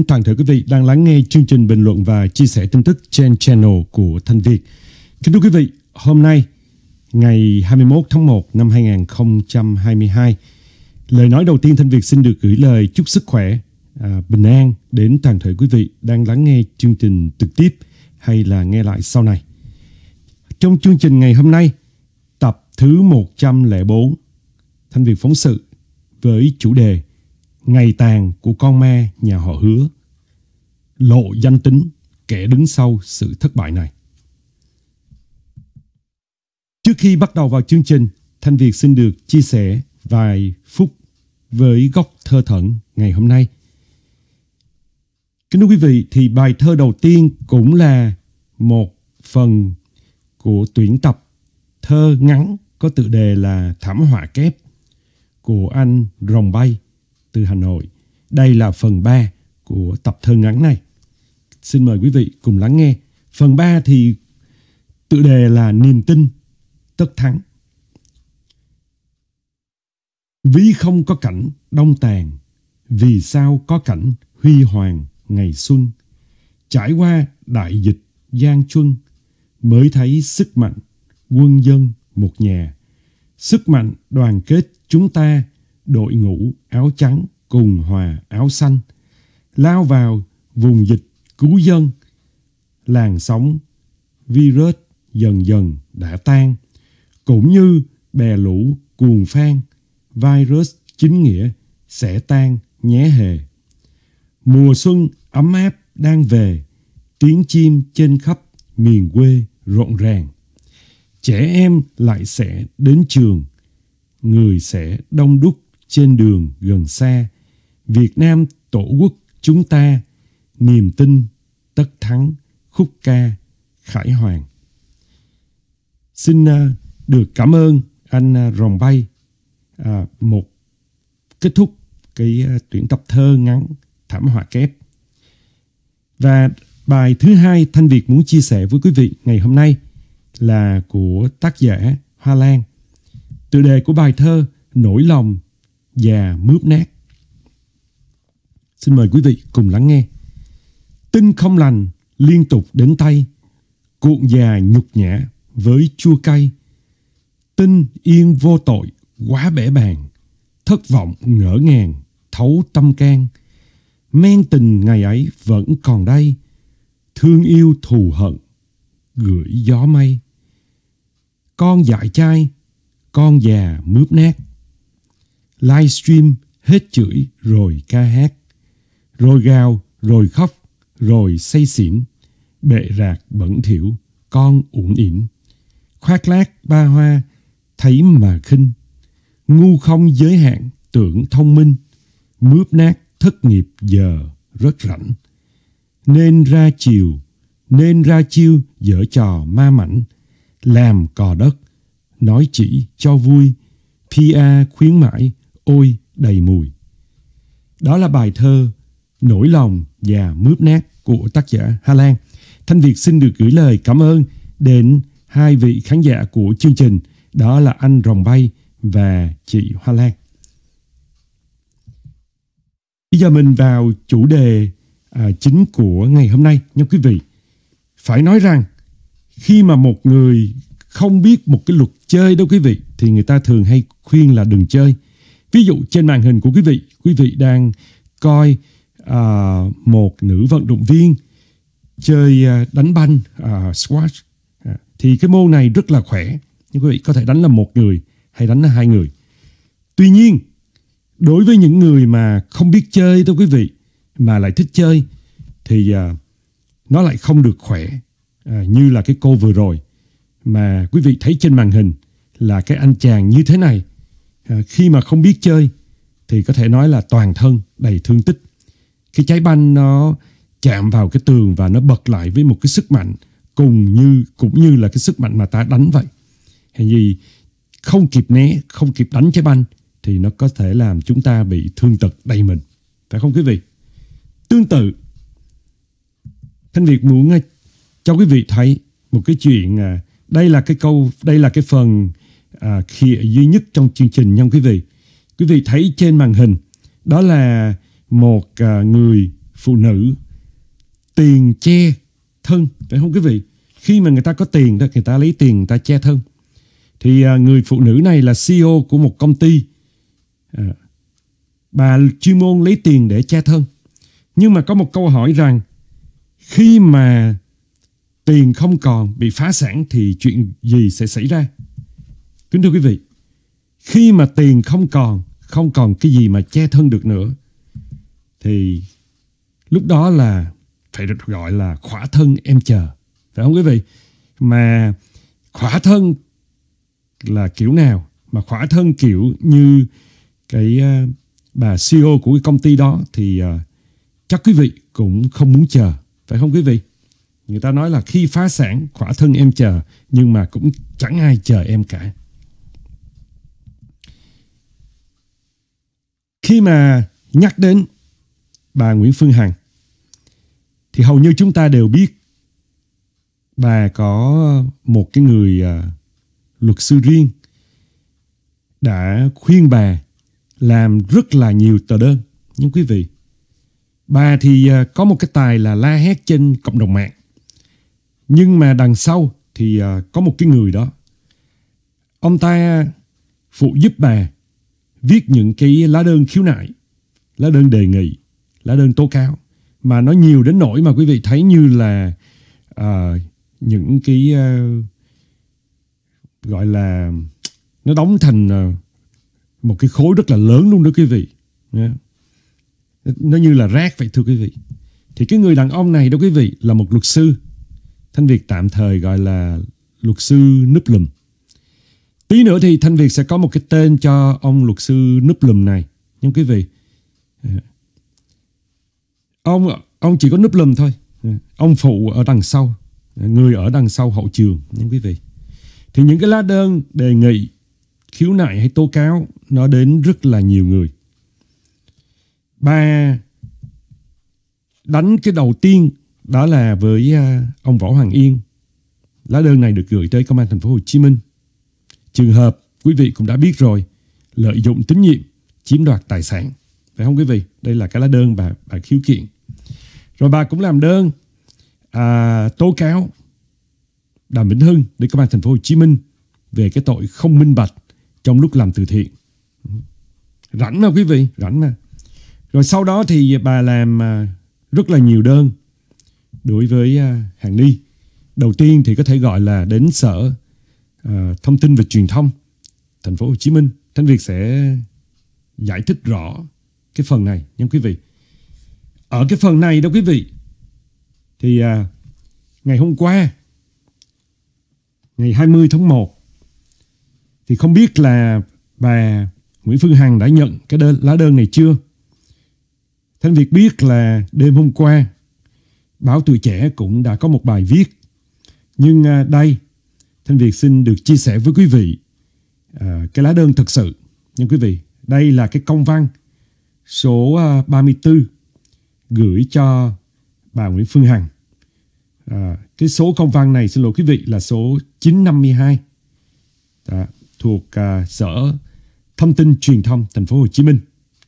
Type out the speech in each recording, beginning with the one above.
Kính toàn thể quý vị đang lắng nghe chương trình bình luận và chia sẻ tin tức trên channel của Thanh Việt. Kính thưa quý vị, hôm nay ngày 21 tháng 1 năm 2022, lời nói đầu tiên Thanh Việt xin được gửi lời chúc sức khỏe, à, bình an đến toàn thể quý vị đang lắng nghe chương trình trực tiếp hay là nghe lại sau này. Trong chương trình ngày hôm nay, tập thứ 104, Thanh Việt phóng sự với chủ đề ngày tàn của con me nhà họ hứa, lộ danh tính kẻ đứng sau sự thất bại này. Trước khi bắt đầu vào chương trình, Thanh Việt xin được chia sẻ vài phút với góc thơ thẩn ngày hôm nay. Kính thưa quý vị, thì bài thơ đầu tiên cũng là một phần của tuyển tập thơ ngắn có tựa đề là Thảm họa kép của anh Rồng Bay – từ Hà Nội. Đây là phần 3 của tập thơ ngắn này. Xin mời quý vị cùng lắng nghe. Phần 3 thì tự đề là Niềm tin tất thắng. Ví không có cảnh đông tàn, vì sao có cảnh huy hoàng ngày xuân. Trải qua đại dịch gian chuân, mới thấy sức mạnh quân dân một nhà. Sức mạnh đoàn kết chúng ta đội ngũ áo trắng cùng hòa áo xanh, lao vào vùng dịch cứu dân. Làn sóng virus dần dần đã tan, cũng như bè lũ cuồng phan, virus chính nghĩa sẽ tan nhé hề. Mùa xuân ấm áp đang về, tiếng chim trên khắp miền quê rộn ràng. Trẻ em lại sẽ đến trường, người sẽ đông đúc trên đường gần xa. Việt Nam tổ quốc chúng ta, niềm tin, tất thắng, khúc ca, khải hoàn Xin à, được cảm ơn anh à, Rồng Bay à, một kết thúc cái à, tuyển tập thơ ngắn thảm họa kép. Và bài thứ hai Thanh Việt muốn chia sẻ với quý vị ngày hôm nay là của tác giả Hoa Lan. Tựa đề của bài thơ Nỗi lòng và mướp nát. Xin mời quý vị cùng lắng nghe. Tin không lành liên tục đến tay, cuộn già nhục nhã với chua cay. Tin yên vô tội quá bể bàn, thất vọng ngỡ ngàng, thấu tâm can. Men tình ngày ấy vẫn còn đây, thương yêu thù hận, gửi gió mây. Con dại trai, con già mướp nát livestream hết chửi rồi ca hát, rồi gào, rồi khóc, rồi say xỉn, bệ rạc bẩn thỉu, con uổng ỉn. Khoác lác ba hoa, thấy mà khinh, ngu không giới hạn, tưởng thông minh, mướp nát thất nghiệp giờ rất rảnh. Nên ra chiều, nên ra chiêu dở trò ma mảnh, làm cò đất, nói chỉ cho vui, PR khuyến mãi, ôi đầy mùi. Đó là bài thơ Nỗi lòng và mướp nát của tác giả Hà Lan. Thanh Việt xin được gửi lời cảm ơn đến hai vị khán giả của chương trình, đó là anh Rồng Bay và chị Hoa Lan. Bây giờ mình vào chủ đề à, chính của ngày hôm nay nha quý vị. Phải nói rằng khi mà một người không biết một cái luật chơi đâu quý vị thì người ta thường hay khuyên là đừng chơi. Ví dụ trên màn hình của quý vị, quý vị đang coi à, một nữ vận động viên chơi à, đánh banh à, squash à, thì cái môn này rất là khỏe. Nhưng quý vị có thể đánh là một người hay đánh là hai người. Tuy nhiên, đối với những người mà không biết chơi đâu quý vị mà lại thích chơi thì à, nó lại không được khỏe à, như là cái cô vừa rồi mà quý vị thấy trên màn hình là cái anh chàng như thế này Ờ, khi mà không biết chơi thì có thể nói là toàn thân đầy thương tích. cái trái banh nó chạm vào cái tường và nó bật lại với một cái sức mạnh cùng như cũng như là cái sức mạnh mà ta đánh vậy. Hay gì không kịp né, không kịp đánh trái banh thì nó có thể làm chúng ta bị thương tật đầy mình. Phải không quý vị? Tương tự, Thanh Việt muốn ờ, cho quý vị thấy một cái chuyện ờ, đây là cái câu, đây là cái phần à, khịa duy nhất trong chương trình nha quý vị. Quý vị thấy trên màn hình đó là một à, người phụ nữ tiền che thân phải không quý vị? Khi mà người ta có tiền đó người ta lấy tiền người ta che thân. Thì à, người phụ nữ này là CEO của một công ty. À, bà chuyên môn lấy tiền để che thân. Nhưng mà có một câu hỏi rằng khi mà tiền không còn bị phá sản thì chuyện gì sẽ xảy ra? Kính thưa quý vị, khi mà tiền không còn, không còn cái gì mà che thân được nữa, thì lúc đó là phải được gọi là khỏa thân em chờ. Phải không quý vị? Mà khỏa thân là kiểu nào? Mà khỏa thân kiểu như cái uh, bà CEO của cái công ty đó thì uh, chắc quý vị cũng không muốn chờ. Phải không quý vị? Người ta nói là khi phá sản khỏa thân em chờ nhưng mà cũng chẳng ai chờ em cả. Khi mà nhắc đến bà Nguyễn Phương Hằng thì hầu như chúng ta đều biết bà có một cái người à, luật sư riêng đã khuyên bà làm rất là nhiều tờ đơn. Nhưng quý vị, bà thì à, có một cái tài là la hét trên cộng đồng mạng. Nhưng mà đằng sau thì à, có một cái người đó. Ông ta phụ giúp bà viết những cái lá đơn khiếu nại, lá đơn đề nghị, lá đơn tố cáo mà nó nhiều đến nỗi mà quý vị thấy như là à, những cái à, gọi là nó đóng thành à, một cái khối rất là lớn luôn đó quý vị. Yeah. Nó như là rác vậy thưa quý vị. Thì cái người đàn ông này đó quý vị là một luật sư. Thanh Việt tạm thời gọi là luật sư núp lùm. Tí nữa thì Thanh Việt sẽ có một cái tên cho ông luật sư núp lùm này. Nhưng quý vị, ờ, ông ông chỉ có núp lùm thôi. Ờ, ông phụ ở đằng sau, người ở đằng sau hậu trường, nhưng quý vị. Thì những cái lá đơn đề nghị khiếu nại hay tố cáo nó đến rất là nhiều người. Ba đánh cái đầu tiên đó là với ờ, ông Võ Hoàng Yên. Lá đơn này được gửi tới công an thành phố Hồ Chí Minh Trường hợp quý vị cũng đã biết rồi, lợi dụng tín nhiệm chiếm đoạt tài sản. Phải không quý vị? Đây là cái lá đơn bà, bà khiếu kiện. Rồi bà cũng làm đơn à, tố cáo Đàm Vĩnh Hưng đến công an thành phố Hồ Chí Minh về cái tội không minh bạch trong lúc làm từ thiện. Rảnh mà quý vị, rảnh mà. Rồi sau đó thì bà làm à, rất là nhiều đơn đối với à, Hàng Ni. Đầu tiên thì có thể gọi là đến sở Ờ, thông tin và truyền thông thành phố Hồ Chí Minh Thanh Việt sẽ giải thích rõ cái phần này nha quý vị ở cái phần này đó quý vị thì uh, ngày hôm qua ngày 20 tháng 1 thì không biết là bà Nguyễn Phương Hằng đã nhận cái đơn, lá đơn này chưa Thanh Việt biết là đêm hôm qua báo tuổi trẻ cũng đã có một bài viết nhưng à, đây Thanh Việt xin được chia sẻ với quý vị à, cái lá đơn thật sự. Nhưng quý vị, đây là cái công văn số 34 à, gửi cho bà Nguyễn Phương Hằng. À, cái số công văn này xin lỗi quý vị là số 952 à, thuộc à, Sở Thông tin Truyền thông Thành phố Hồ Chí Minh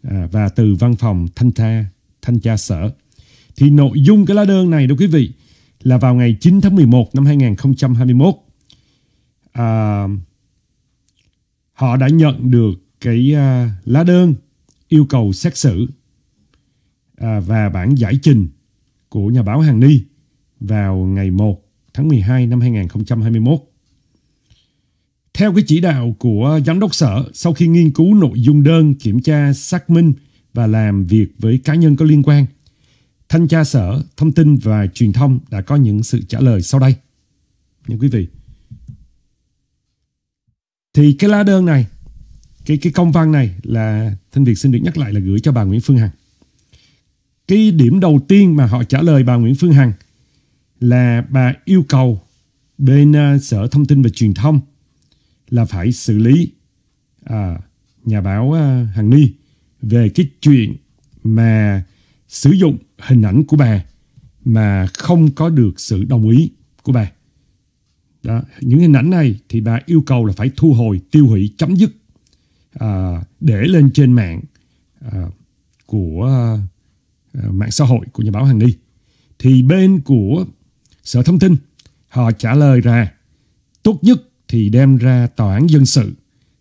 à, và từ văn phòng thanh tra thanh tra sở. Thì nội dung cái lá đơn này đó quý vị là vào ngày 9 tháng 11 năm 2021 à, họ đã nhận được cái à, lá đơn yêu cầu xét xử à, và bản giải trình của nhà báo Hàng Ni vào ngày 1 tháng 12 năm 2021. Theo cái chỉ đạo của giám đốc sở, sau khi nghiên cứu nội dung đơn, kiểm tra, xác minh và làm việc với cá nhân có liên quan, Thanh tra Sở Thông tin và Truyền thông đã có những sự trả lời sau đây. Những quý vị, thì cái lá đơn này, cái cái công văn này là Thanh Việt xin được nhắc lại là gửi cho bà Nguyễn Phương Hằng. Cái điểm đầu tiên mà họ trả lời bà Nguyễn Phương Hằng là bà yêu cầu bên uh, Sở Thông tin và Truyền thông là phải xử lý à, nhà báo uh, Hằng Ni về cái chuyện mà sử dụng hình ảnh của bà mà không có được sự đồng ý của bà. Đó, những hình ảnh này thì bà yêu cầu là phải thu hồi, tiêu hủy, chấm dứt à, để lên trên mạng à, của à, mạng xã hội của nhà báo Hằng Ni. Thì bên của Sở Thông tin họ trả lời ra tốt nhất thì đem ra tòa án dân sự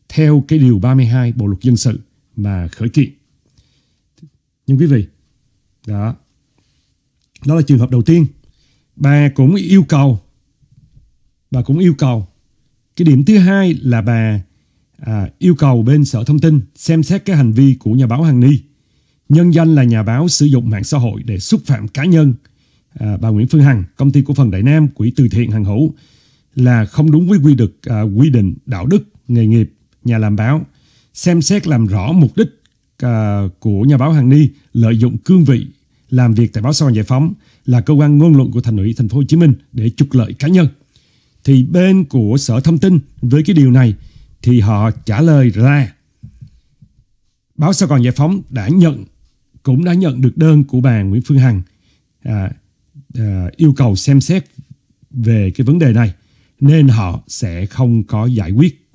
theo cái điều 32 Bộ luật dân sự mà khởi kiện. Nhưng quý vị, đó, đó là trường hợp đầu tiên. Bà cũng yêu cầu bà cũng yêu cầu. Cái điểm thứ hai là bà à, yêu cầu bên sở thông tin xem xét cái hành vi của nhà báo Hằng Ni. Nhân danh là nhà báo sử dụng mạng xã hội để xúc phạm cá nhân. À, bà Nguyễn Phương Hằng, công ty cổ phần Đại Nam, quỹ từ thiện Hằng Hữu là không đúng với quy định, à, quy định đạo đức, nghề nghiệp, nhà làm báo. Xem xét làm rõ mục đích à, của nhà báo Hằng Ni lợi dụng cương vị làm việc tại báo Sài Gòn Giải Phóng là cơ quan ngôn luận của thành ủy thành phố Hồ Chí Minh để trục lợi cá nhân thì bên của sở thông tin với cái điều này thì họ trả lời ra. Báo Sài Gòn Giải Phóng đã nhận cũng đã nhận được đơn của bà Nguyễn Phương Hằng à, à, yêu cầu xem xét về cái vấn đề này nên họ sẽ không có giải quyết.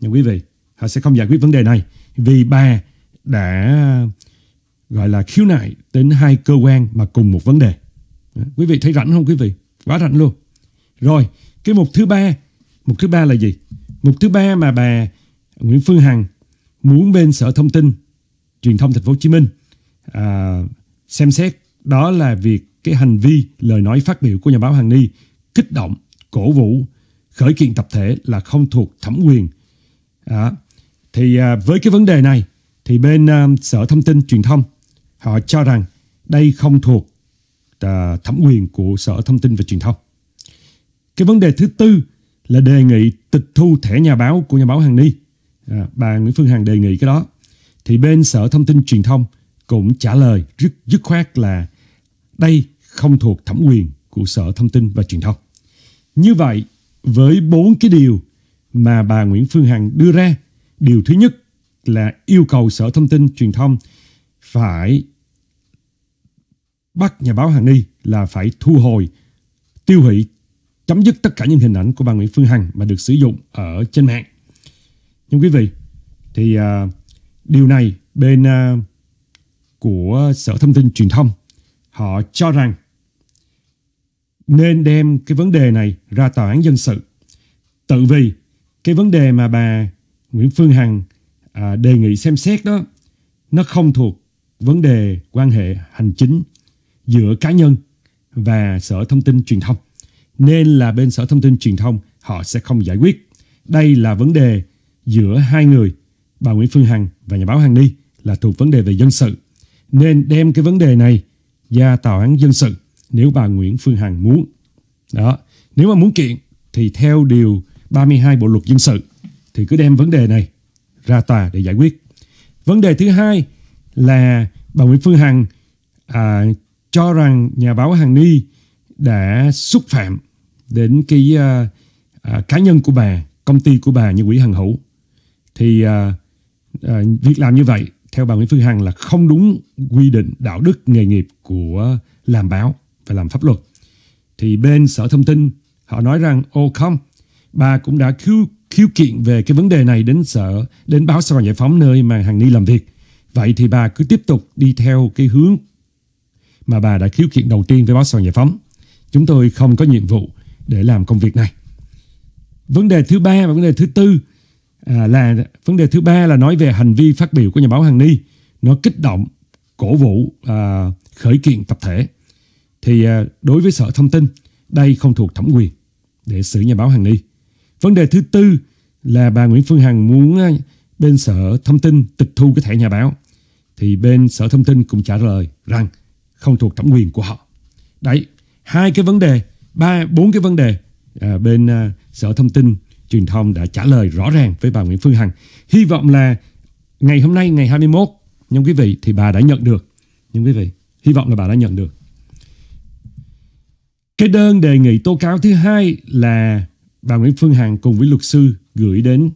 Nha quý vị, họ sẽ không giải quyết vấn đề này vì bà đã gọi là khiếu nại đến hai cơ quan mà cùng một vấn đề. Quý vị thấy rảnh không quý vị? Quá rảnh luôn. Rồi, cái mục thứ ba mục thứ ba là gì mục thứ ba mà bà Nguyễn Phương Hằng muốn bên sở thông tin truyền thông Thành phố Hồ Chí Minh à, xem xét đó là việc cái hành vi lời nói phát biểu của nhà báo Hằng Ni kích động cổ vũ khởi kiện tập thể là không thuộc thẩm quyền à, thì à, với cái vấn đề này thì bên à, sở thông tin truyền thông họ cho rằng đây không thuộc à, thẩm quyền của sở thông tin và truyền thông cái vấn đề thứ tư là đề nghị tịch thu thẻ nhà báo của nhà báo Hằng Ni. À, bà Nguyễn Phương Hằng đề nghị cái đó. Thì bên Sở Thông tin Truyền thông cũng trả lời rất dứt khoát là đây không thuộc thẩm quyền của Sở Thông tin và Truyền thông. Như vậy, với bốn cái điều mà bà Nguyễn Phương Hằng đưa ra, điều thứ nhất là yêu cầu Sở Thông tin Truyền thông phải bắt nhà báo Hằng Ni là phải thu hồi, tiêu hủy chấm dứt tất cả những hình ảnh của bà Nguyễn Phương Hằng mà được sử dụng ở trên mạng. Nhưng quý vị, thì à, điều này bên à, của Sở Thông tin Truyền thông họ cho rằng nên đem cái vấn đề này ra tòa án dân sự. Tự vì cái vấn đề mà bà Nguyễn Phương Hằng à, đề nghị xem xét đó nó không thuộc vấn đề quan hệ hành chính giữa cá nhân và Sở Thông tin Truyền thông nên là bên Sở Thông tin Truyền thông họ sẽ không giải quyết. Đây là vấn đề giữa hai người, bà Nguyễn Phương Hằng và nhà báo Hằng Ni là thuộc vấn đề về dân sự. Nên đem cái vấn đề này ra tòa án dân sự nếu bà Nguyễn Phương Hằng muốn. Đó, nếu mà muốn kiện thì theo điều 32 Bộ luật dân sự thì cứ đem vấn đề này ra tòa để giải quyết. Vấn đề thứ hai là bà Nguyễn Phương Hằng à, cho rằng nhà báo Hằng Ni đã xúc phạm đến cái à, à, cá nhân của bà, công ty của bà như quỹ hằng hữu thì à, à, việc làm như vậy theo bà Nguyễn Phương Hằng là không đúng quy định đạo đức nghề nghiệp của làm báo và làm pháp luật. Thì bên Sở Thông tin họ nói rằng ô không, bà cũng đã khiếu khiếu kiện về cái vấn đề này đến sở đến báo Sài Gòn Giải phóng nơi mà Hằng Ni làm việc. Vậy thì bà cứ tiếp tục đi theo cái hướng mà bà đã khiếu kiện đầu tiên với báo Sài Gòn Giải phóng. Chúng tôi không có nhiệm vụ để làm công việc này. Vấn đề thứ ba và vấn đề thứ tư à, là vấn đề thứ ba là nói về hành vi phát biểu của nhà báo Hằng Ni nó kích động cổ vũ à, khởi kiện tập thể thì à, đối với sở thông tin đây không thuộc thẩm quyền để xử nhà báo Hằng Ni. Vấn đề thứ tư là bà Nguyễn Phương Hằng muốn à, bên sở thông tin tịch thu cái thẻ nhà báo thì bên sở thông tin cũng trả lời rằng không thuộc thẩm quyền của họ. Đấy, hai cái vấn đề ba bốn cái vấn đề à, bên à, sở thông tin truyền thông đã trả lời rõ ràng với bà Nguyễn Phương Hằng. Hy vọng là ngày hôm nay ngày 21 nhưng quý vị thì bà đã nhận được. Nhưng quý vị, hy vọng là bà đã nhận được. Cái đơn đề nghị tố cáo thứ hai là bà Nguyễn Phương Hằng cùng với luật sư gửi đến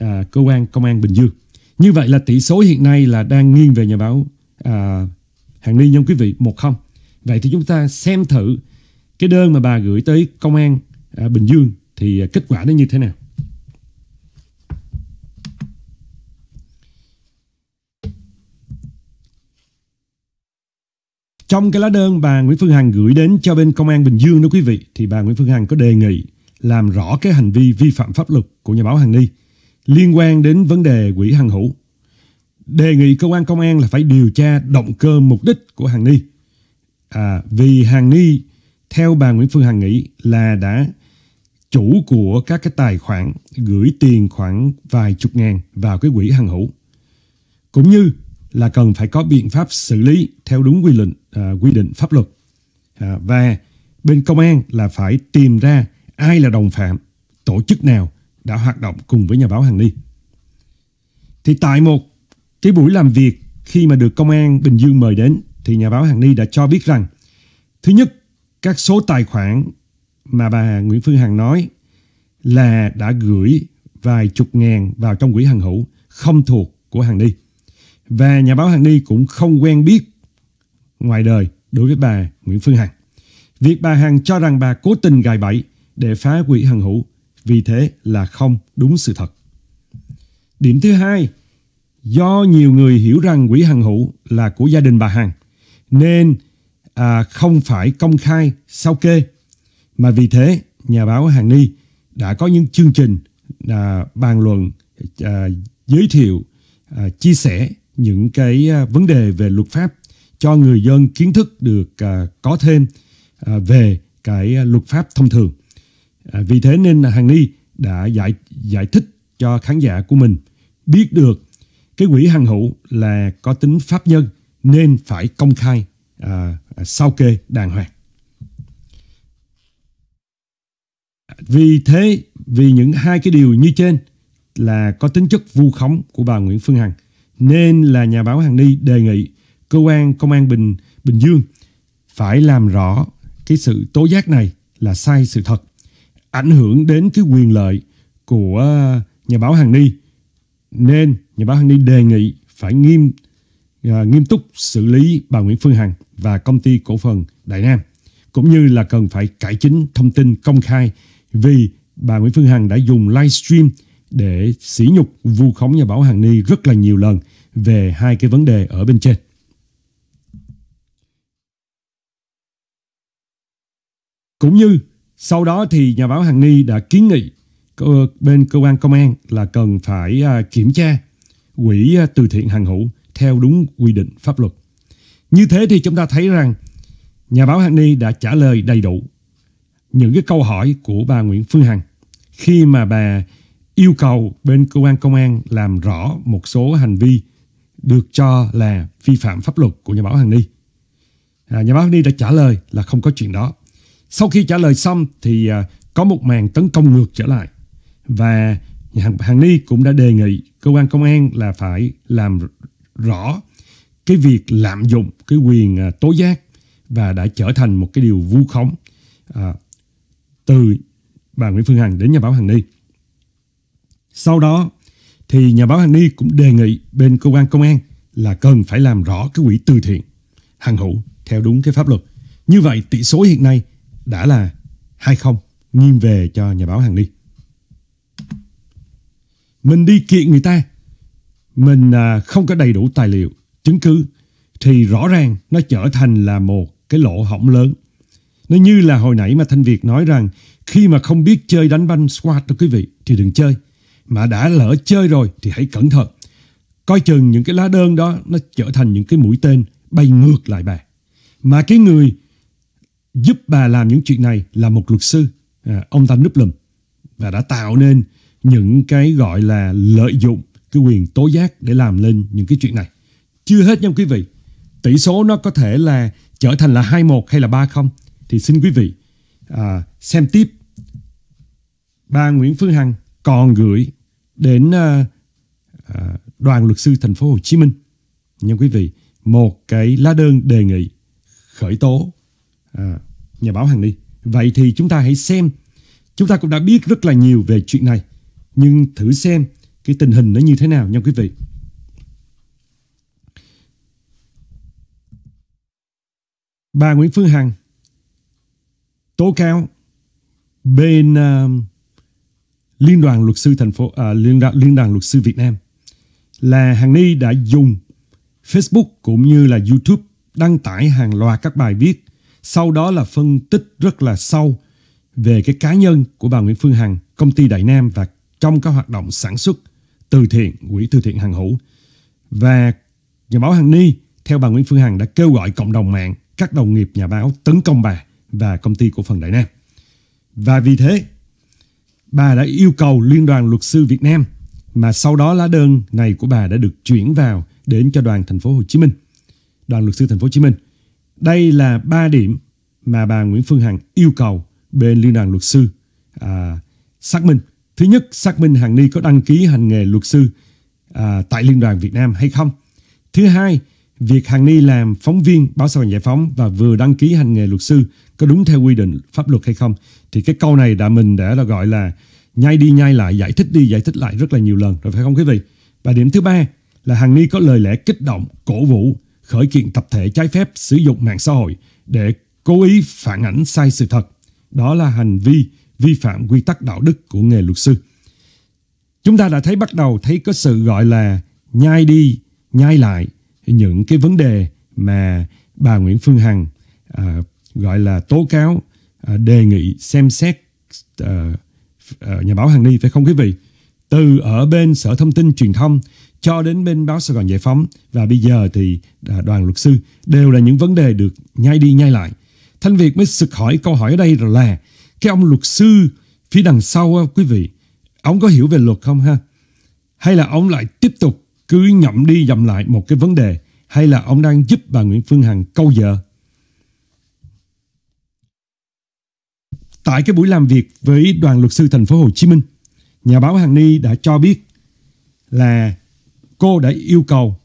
à, cơ quan công an Bình Dương. Như vậy là tỷ số hiện nay là đang nghiêng về nhà báo à, Hằng Ni nha quý vị, một không Vậy thì chúng ta xem thử cái đơn mà bà gửi tới công an à, Bình Dương thì à, kết quả nó như thế nào trong cái lá đơn bà Nguyễn Phương Hằng gửi đến cho bên công an Bình Dương đó quý vị thì bà Nguyễn Phương Hằng có đề nghị làm rõ cái hành vi vi phạm pháp luật của nhà báo Hằng Ni liên quan đến vấn đề quỹ Hằng Hữu đề nghị cơ quan công an là phải điều tra động cơ mục đích của Hằng Ni à, vì Hằng Ni theo bà Nguyễn Phương Hằng nghĩ là đã chủ của các cái tài khoản gửi tiền khoảng vài chục ngàn vào cái quỹ hằng hữu. Cũng như là cần phải có biện pháp xử lý theo đúng quy định à, quy định pháp luật. À, và bên công an là phải tìm ra ai là đồng phạm, tổ chức nào đã hoạt động cùng với nhà báo Hằng Ni. Thì tại một cái buổi làm việc khi mà được công an Bình Dương mời đến thì nhà báo Hằng Ni đã cho biết rằng thứ nhất các số tài khoản mà bà Nguyễn Phương Hằng nói là đã gửi vài chục ngàn vào trong quỹ Hằng Hữu không thuộc của Hằng Ni. Và nhà báo Hằng Ni cũng không quen biết ngoài đời đối với bà Nguyễn Phương Hằng. Việc bà Hằng cho rằng bà cố tình gài bẫy để phá quỹ Hằng Hữu vì thế là không đúng sự thật. Điểm thứ hai, do nhiều người hiểu rằng quỹ Hằng Hữu là của gia đình bà Hằng nên à, không phải công khai sao kê. Mà vì thế, nhà báo Hàng Ni đã có những chương trình à, bàn luận, à, giới thiệu, à, chia sẻ những cái à, vấn đề về luật pháp cho người dân kiến thức được à, có thêm à, về cái à, luật pháp thông thường. À, vì thế nên Hàng Ni đã giải giải thích cho khán giả của mình biết được cái quỹ hàng hữu là có tính pháp nhân nên phải công khai à, À, sao kê đàng hoàng. Vì thế, vì những hai cái điều như trên là có tính chất vu khống của bà Nguyễn Phương Hằng, nên là nhà báo Hằng Ni đề nghị cơ quan công an Bình Bình Dương phải làm rõ cái sự tố giác này là sai sự thật, ảnh hưởng đến cái quyền lợi của à, nhà báo Hằng Ni. Nên nhà báo Hằng Ni đề nghị phải nghiêm à, nghiêm túc xử lý bà Nguyễn Phương Hằng và công ty cổ phần Đại Nam, cũng như là cần phải cải chính thông tin công khai vì bà Nguyễn Phương Hằng đã dùng livestream để sỉ nhục vu khống nhà báo Hằng Ni rất là nhiều lần về hai cái vấn đề ở bên trên. Cũng như sau đó thì nhà báo Hằng Ni đã kiến nghị bên cơ quan công an là cần phải à, kiểm tra quỹ à, từ thiện hàng hữu theo đúng quy định pháp luật. Như thế thì chúng ta thấy rằng nhà báo Hằng Ni đã trả lời đầy đủ những cái câu hỏi của bà Nguyễn Phương Hằng khi mà bà yêu cầu bên cơ quan công an làm rõ một số hành vi được cho là vi phạm pháp luật của nhà báo Hằng Ni. À, nhà báo Hằng Ni đã trả lời là không có chuyện đó. Sau khi trả lời xong thì à, có một màn tấn công ngược trở lại và Hằng, Hằng Ni cũng đã đề nghị cơ quan công an là phải làm rõ cái việc lạm dụng cái quyền à, tố giác và đã trở thành một cái điều vu khống à, từ bà Nguyễn Phương Hằng đến nhà báo Hằng Ni. Sau đó thì nhà báo Hằng Ni cũng đề nghị bên cơ quan công an là cần phải làm rõ cái quỹ từ thiện hàng hữu theo đúng cái pháp luật. Như vậy tỷ số hiện nay đã là 2-0 nghiêng về cho nhà báo Hằng Ni. Mình đi kiện người ta, mình à, không có đầy đủ tài liệu chứng cứ thì rõ ràng nó trở thành là một cái lỗ hỏng lớn. Nó như là hồi nãy mà Thanh Việt nói rằng khi mà không biết chơi đánh banh squat đó quý vị thì đừng chơi. Mà đã lỡ chơi rồi thì hãy cẩn thận. Coi chừng những cái lá đơn đó nó trở thành những cái mũi tên bay ngược lại bà. Mà cái người giúp bà làm những chuyện này là một luật sư, à, ông ta Núp Lùm. Và đã tạo nên những cái gọi là lợi dụng cái quyền tố giác để làm lên những cái chuyện này. Chưa hết nha quý vị. Tỷ số nó có thể là trở thành là 2-1 hay là 3-0. Thì xin quý vị à, xem tiếp. Bà Nguyễn Phương Hằng còn gửi đến à, à, đoàn luật sư thành phố Hồ Chí Minh. Nha quý vị, một cái lá đơn đề nghị khởi tố à, nhà báo Hằng đi. Vậy thì chúng ta hãy xem. Chúng ta cũng đã biết rất là nhiều về chuyện này. Nhưng thử xem cái tình hình nó như thế nào nha quý vị. bà Nguyễn Phương Hằng tố cáo bên uh, liên đoàn luật sư thành phố uh, liên đoàn liên đoàn luật sư Việt Nam là Hằng Ni đã dùng Facebook cũng như là YouTube đăng tải hàng loạt các bài viết sau đó là phân tích rất là sâu về cái cá nhân của bà Nguyễn Phương Hằng, công ty Đại Nam và trong các hoạt động sản xuất từ thiện, quỹ từ thiện hàng Hữu. Và nhà báo Hằng Ni theo bà Nguyễn Phương Hằng đã kêu gọi cộng đồng mạng các đồng nghiệp nhà báo tấn công bà và công ty cổ phần Đại Nam. Và vì thế, bà đã yêu cầu Liên đoàn Luật sư Việt Nam mà sau đó lá đơn này của bà đã được chuyển vào đến cho đoàn thành phố Hồ Chí Minh. Đoàn luật sư thành phố Hồ Chí Minh. Đây là ba điểm mà bà Nguyễn Phương Hằng yêu cầu bên liên đoàn luật sư à, xác minh. Thứ nhất, xác minh Hằng Ni có đăng ký hành nghề luật sư à, tại liên đoàn Việt Nam hay không. Thứ hai, Việc Hằng Ni làm phóng viên báo xã hội giải phóng và vừa đăng ký hành nghề luật sư có đúng theo quy định pháp luật hay không thì cái câu này đã mình đã là gọi là nhai đi nhai lại giải thích đi giải thích lại rất là nhiều lần rồi phải không quý vị? Và điểm thứ ba là Hằng Ni có lời lẽ kích động, cổ vũ, khởi kiện tập thể trái phép sử dụng mạng xã hội để cố ý phản ảnh sai sự thật. Đó là hành vi vi phạm quy tắc đạo đức của nghề luật sư. Chúng ta đã thấy bắt đầu thấy có sự gọi là nhai đi, nhai lại những cái vấn đề mà bà Nguyễn Phương Hằng à, gọi là tố cáo à, đề nghị xem xét à, à, nhà báo Hằng Ni phải không quý vị? Từ ở bên Sở Thông tin Truyền thông cho đến bên báo Sài Gòn Giải Phóng và bây giờ thì à, đoàn luật sư đều là những vấn đề được nhai đi nhai lại. Thanh Việt mới sực hỏi câu hỏi ở đây là cái ông luật sư phía đằng sau quý vị, ông có hiểu về luật không ha? Hay là ông lại tiếp tục cứ nhậm đi dậm lại một cái vấn đề hay là ông đang giúp bà Nguyễn Phương Hằng câu vợ. Tại cái buổi làm việc với đoàn luật sư thành phố Hồ Chí Minh, nhà báo Hằng Ni đã cho biết là cô đã yêu cầu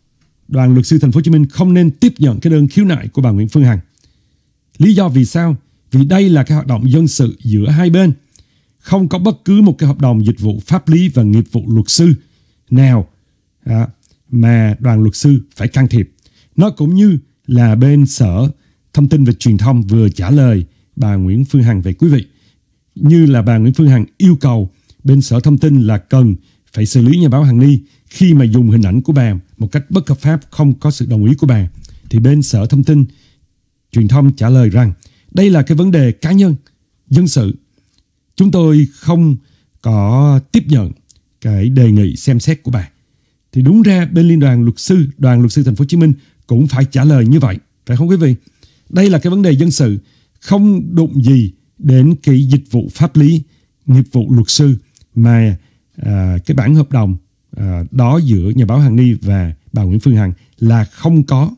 đoàn luật sư thành phố Hồ Chí Minh không nên tiếp nhận cái đơn khiếu nại của bà Nguyễn Phương Hằng. Lý do vì sao? Vì đây là cái hoạt động dân sự giữa hai bên, không có bất cứ một cái hợp đồng dịch vụ pháp lý và nghiệp vụ luật sư nào à, mà đoàn luật sư phải can thiệp. Nó cũng như là bên sở thông tin và truyền thông vừa trả lời bà Nguyễn Phương Hằng về quý vị. Như là bà Nguyễn Phương Hằng yêu cầu bên sở thông tin là cần phải xử lý nhà báo Hằng Ni khi mà dùng hình ảnh của bà một cách bất hợp pháp không có sự đồng ý của bà. Thì bên sở thông tin truyền thông trả lời rằng đây là cái vấn đề cá nhân, dân sự. Chúng tôi không có tiếp nhận cái đề nghị xem xét của bà thì đúng ra bên liên đoàn luật sư, đoàn luật sư thành phố Hồ Chí Minh cũng phải trả lời như vậy, phải không quý vị? Đây là cái vấn đề dân sự không đụng gì đến cái dịch vụ pháp lý, nghiệp vụ luật sư mà à, cái bản hợp đồng à, đó giữa nhà báo Hằng Ni và bà Nguyễn Phương Hằng là không có.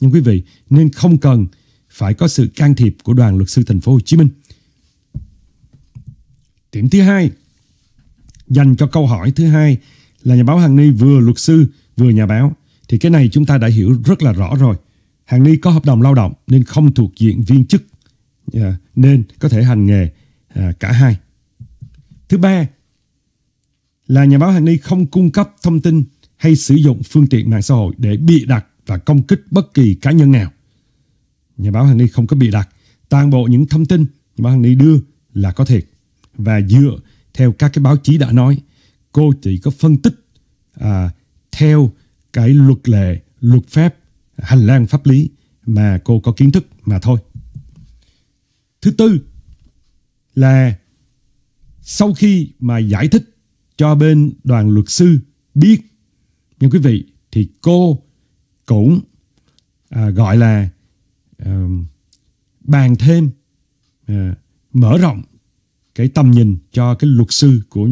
Nhưng quý vị nên không cần phải có sự can thiệp của đoàn luật sư thành phố Hồ Chí Minh. Điểm thứ hai dành cho câu hỏi thứ hai là nhà báo Hằng Ni vừa luật sư vừa nhà báo thì cái này chúng ta đã hiểu rất là rõ rồi. Hằng Ni có hợp đồng lao động nên không thuộc diện viên chức à, nên có thể hành nghề à, cả hai. Thứ ba là nhà báo Hằng Ni không cung cấp thông tin hay sử dụng phương tiện mạng xã hội để bị đặt và công kích bất kỳ cá nhân nào. Nhà báo Hằng Ni không có bị đặt. Toàn bộ những thông tin nhà báo Hằng Ni đưa là có thiệt và dựa theo các cái báo chí đã nói cô chỉ có phân tích à, theo cái luật lệ, luật pháp, hành lang pháp lý mà cô có kiến thức mà thôi. Thứ tư là sau khi mà giải thích cho bên đoàn luật sư biết, nhưng quý vị thì cô cũng à, gọi là à, bàn thêm, à, mở rộng cái tầm nhìn cho cái luật sư của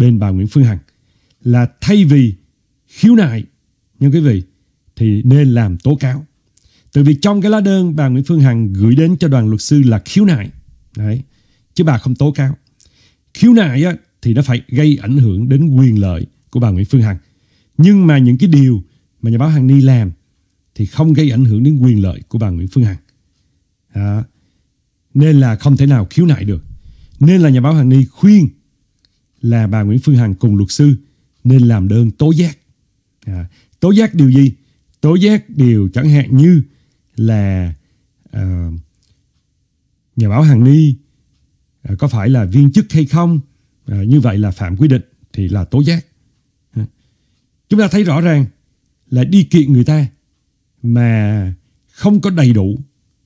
bên bà Nguyễn Phương Hằng là thay vì khiếu nại nhưng quý vị thì nên làm tố cáo. Từ việc trong cái lá đơn bà Nguyễn Phương Hằng gửi đến cho đoàn luật sư là khiếu nại. Đấy. Chứ bà không tố cáo. Khiếu nại á, thì nó phải gây ảnh hưởng đến quyền lợi của bà Nguyễn Phương Hằng. Nhưng mà những cái điều mà nhà báo Hằng Ni làm thì không gây ảnh hưởng đến quyền lợi của bà Nguyễn Phương Hằng. Đó. Nên là không thể nào khiếu nại được. Nên là nhà báo Hằng Ni khuyên là bà Nguyễn Phương Hằng cùng luật sư nên làm đơn tố giác. À, tố giác điều gì? Tố giác điều chẳng hạn như là à, nhà báo Hằng Ni à, có phải là viên chức hay không? À, như vậy là phạm quy định thì là tố giác. À, chúng ta thấy rõ ràng là đi kiện người ta mà không có đầy đủ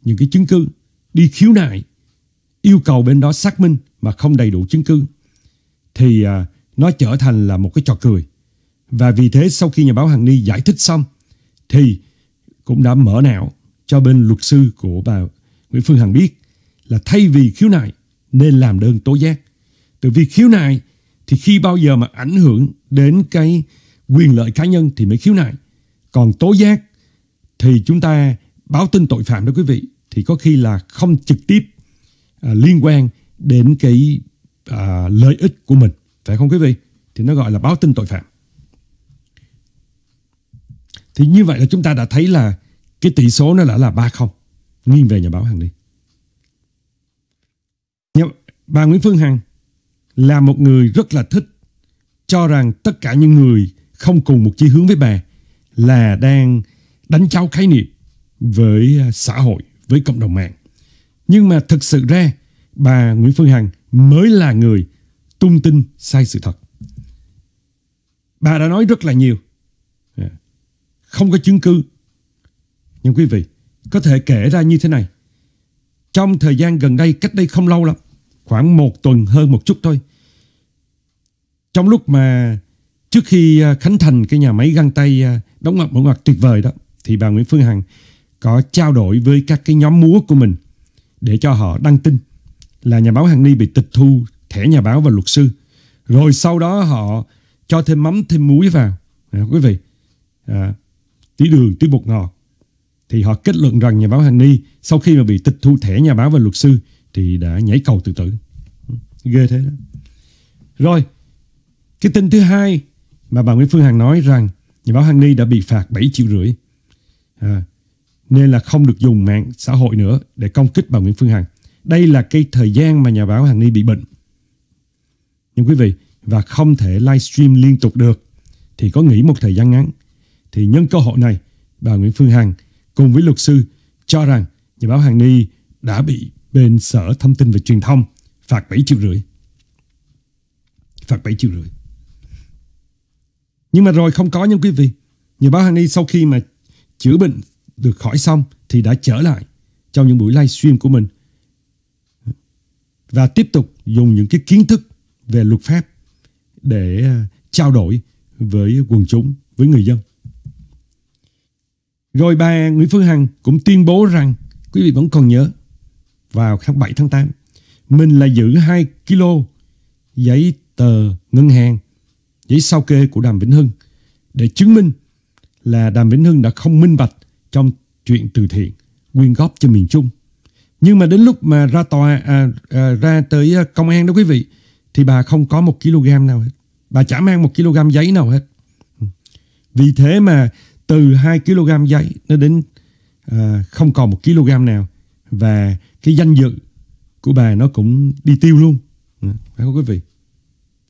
những cái chứng cứ đi khiếu nại yêu cầu bên đó xác minh mà không đầy đủ chứng cứ thì à, nó trở thành là một cái trò cười. Và vì thế sau khi nhà báo Hằng Ni giải thích xong thì cũng đã mở não cho bên luật sư của bà Nguyễn Phương Hằng biết là thay vì khiếu nại nên làm đơn tố giác. Từ vì khiếu nại thì khi bao giờ mà ảnh hưởng đến cái quyền lợi cá nhân thì mới khiếu nại. Còn tố giác thì chúng ta báo tin tội phạm đó quý vị thì có khi là không trực tiếp à, liên quan đến cái à, lợi ích của mình phải không quý vị thì nó gọi là báo tin tội phạm thì như vậy là chúng ta đã thấy là cái tỷ số nó đã là ba không nghiêng về nhà báo Hằng đi bà Nguyễn Phương Hằng là một người rất là thích cho rằng tất cả những người không cùng một chi hướng với bà là đang đánh trao khái niệm với à, xã hội, với cộng đồng mạng. Nhưng mà thực sự ra bà Nguyễn Phương Hằng mới là người tung tin sai sự thật. Bà đã nói rất là nhiều, dạ. không có chứng cứ. Nhưng quý vị, có thể kể ra như thế này. Trong thời gian gần đây, cách đây không lâu lắm, khoảng một tuần hơn một chút thôi. Trong lúc mà trước khi à, khánh thành cái nhà máy găng tay à, đóng mặt mở mặt tuyệt vời đó, thì bà Nguyễn Phương Hằng có trao đổi với các cái nhóm múa của mình để cho họ đăng tin là nhà báo Hằng Ni bị tịch thu thẻ nhà báo và luật sư. Rồi sau đó họ cho thêm mắm thêm muối vào. À, quý vị, à, tí đường, tí bột ngọt. Thì họ kết luận rằng nhà báo Hằng Ni sau khi mà bị tịch thu thẻ nhà báo và luật sư thì đã nhảy cầu tự tử. Ghê thế đó. Rồi, cái tin thứ hai mà bà Nguyễn Phương Hằng nói rằng nhà báo Hằng Ni đã bị phạt 7 triệu rưỡi. À, nên là không được dùng mạng xã hội nữa để công kích bà Nguyễn Phương Hằng. Đây là cái thời gian mà nhà báo Hằng Ni bị bệnh. Nhưng quý vị, và không thể livestream liên tục được, thì có nghỉ một thời gian ngắn. Thì nhân cơ hội này, bà Nguyễn Phương Hằng cùng với luật sư cho rằng nhà báo Hằng Ni đã bị bên Sở Thông tin và Truyền thông phạt 7 triệu rưỡi. Phạt 7 triệu rưỡi. Nhưng mà rồi không có nha quý vị. Nhà báo Hằng Ni sau khi mà chữa bệnh được khỏi xong thì đã trở lại trong những buổi livestream của mình và tiếp tục dùng những cái kiến thức về luật pháp để à, trao đổi với quần chúng, với người dân. Rồi bà Nguyễn Phương Hằng cũng tuyên bố rằng, quý vị vẫn còn nhớ, vào tháng 7 tháng 8, mình là giữ 2 kg giấy tờ ngân hàng, giấy sao kê của Đàm Vĩnh Hưng để chứng minh là Đàm Vĩnh Hưng đã không minh bạch trong chuyện từ thiện quyên góp cho miền Trung nhưng mà đến lúc mà ra tòa à, à, ra tới à, công an đó quý vị thì bà không có một kg nào hết. Bà chả mang một kg giấy nào hết. Vì thế mà từ 2 kg giấy nó đến à, không còn một kg nào và cái danh dự của bà nó cũng đi tiêu luôn. Ừ, phải không quý vị?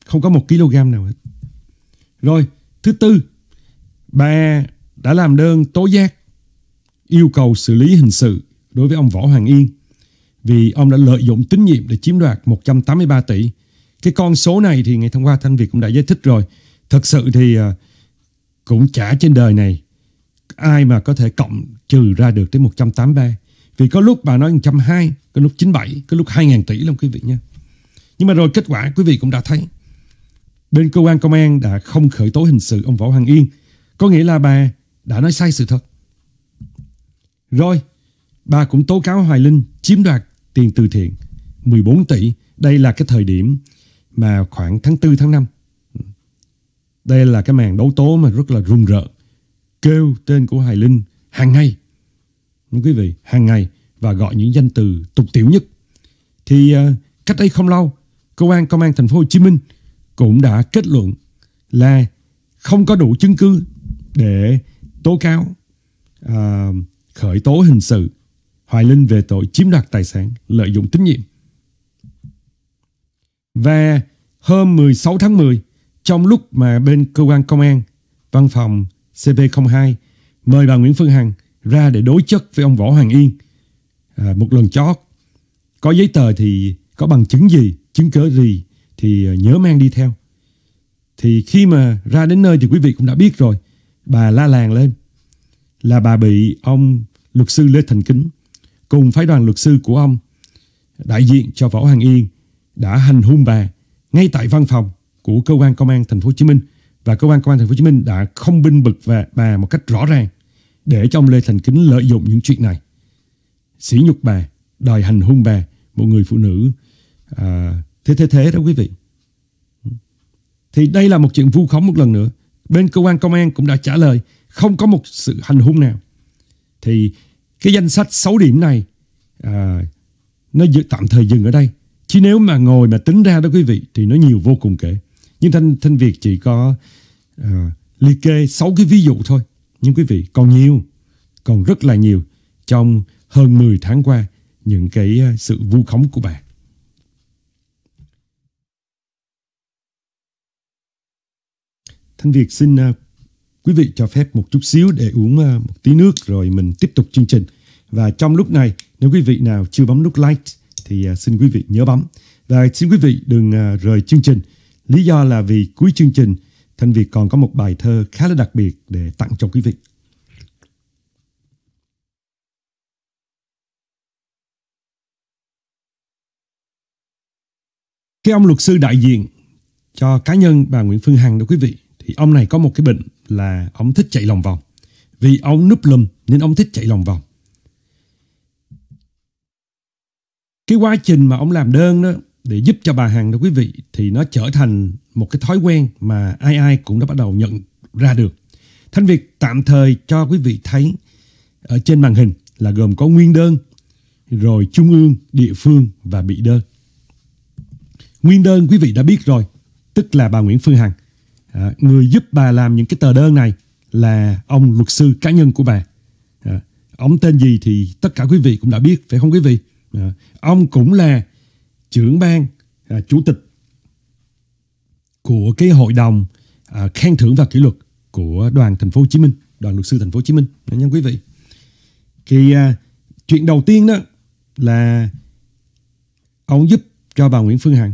Không có một kg nào hết. Rồi, thứ tư, bà đã làm đơn tố giác yêu cầu xử lý hình sự đối với ông Võ Hoàng Yên vì ông đã lợi dụng tín nhiệm để chiếm đoạt 183 tỷ. Cái con số này thì ngày hôm qua Thanh Việt cũng đã giải thích rồi. Thật sự thì à, cũng chả trên đời này ai mà có thể cộng trừ ra được tới 183. Vì có lúc bà nói 120, có lúc 97, có lúc 2.000 tỷ lắm quý vị nha. Nhưng mà rồi kết quả quý vị cũng đã thấy. Bên cơ quan công an đã không khởi tố hình sự ông Võ Hoàng Yên. Có nghĩa là bà đã nói sai sự thật. Rồi, bà cũng tố cáo Hoài Linh chiếm đoạt tiền từ thiện 14 tỷ. Đây là cái thời điểm mà khoảng tháng 4 tháng 5. Đây là cái màn đấu tố mà rất là rùng rợn. Kêu tên của Hài Linh hàng ngày. Đúng quý vị, hàng ngày và gọi những danh từ tục tiểu nhất. Thì à, cách đây không lâu, cơ quan công an thành phố Hồ Chí Minh cũng đã kết luận là không có đủ chứng cứ để tố cáo à, khởi tố hình sự Hoài Linh về tội chiếm đoạt tài sản, lợi dụng tín nhiệm. Và hôm 16 tháng 10, trong lúc mà bên cơ quan công an, văn phòng CP02 mời bà Nguyễn Phương Hằng ra để đối chất với ông Võ Hoàng Yên à, một lần chót. Có giấy tờ thì có bằng chứng gì, chứng cớ gì thì à, nhớ mang đi theo. Thì khi mà ra đến nơi thì quý vị cũng đã biết rồi, bà la làng lên là bà bị ông luật sư Lê Thành Kính cùng phái đoàn luật sư của ông, đại diện cho Võ Hoàng Yên đã hành hung bà ngay tại văn phòng của cơ quan công an thành phố Hồ Chí Minh và cơ quan công an thành phố Hồ Chí Minh đã không binh bực và bà một cách rõ ràng để cho ông Lê Thành Kính lợi dụng những chuyện này. Sỉ nhục bà, đòi hành hung bà, một người phụ nữ à, thế thế thế đó quý vị. Thì đây là một chuyện vu khống một lần nữa. Bên cơ quan công an cũng đã trả lời không có một sự hành hung nào. Thì cái danh sách 6 điểm này à, nó tạm thời dừng ở đây. Chứ nếu mà ngồi mà tính ra đó quý vị thì nó nhiều vô cùng kể. Nhưng Thanh Thanh Việt chỉ có à, liệt kê 6 cái ví dụ thôi. Nhưng quý vị còn nhiều, còn rất là nhiều trong hơn 10 tháng qua những cái à, sự vu khống của bà. Thanh Việt xin à, Quý vị cho phép một chút xíu để uống à, một tí nước rồi mình tiếp tục chương trình. Và trong lúc này, nếu quý vị nào chưa bấm nút like thì à, xin quý vị nhớ bấm. Và xin quý vị đừng à, rời chương trình. Lý do là vì cuối chương trình, Thanh Việt còn có một bài thơ khá là đặc biệt để tặng cho quý vị. Cái ông luật sư đại diện cho cá nhân bà Nguyễn Phương Hằng đó quý vị, thì ông này có một cái bệnh là ông thích chạy lòng vòng. Vì ông núp lùm nên ông thích chạy lòng vòng. Cái quá trình mà ông làm đơn đó để giúp cho bà Hằng đó quý vị thì nó trở thành một cái thói quen mà ai ai cũng đã bắt đầu nhận ra được. Thanh Việt tạm thời cho quý vị thấy ở trên màn hình là gồm có nguyên đơn, rồi trung ương, địa phương và bị đơn. Nguyên đơn quý vị đã biết rồi, tức là bà Nguyễn Phương Hằng. Ờ, người giúp bà làm những cái tờ đơn này là ông luật sư cá nhân của bà ờ, ông tên gì thì tất cả quý vị cũng đã biết phải không quý vị ờ, ông cũng là trưởng ban chủ tịch của cái hội đồng khen thưởng và kỷ luật của đoàn thành phố Hồ Chí Minh đoàn luật sư thành phố Hồ Chí Minh nha quý vị thì chuyện đầu tiên đó là ông giúp cho bà Nguyễn Phương Hằng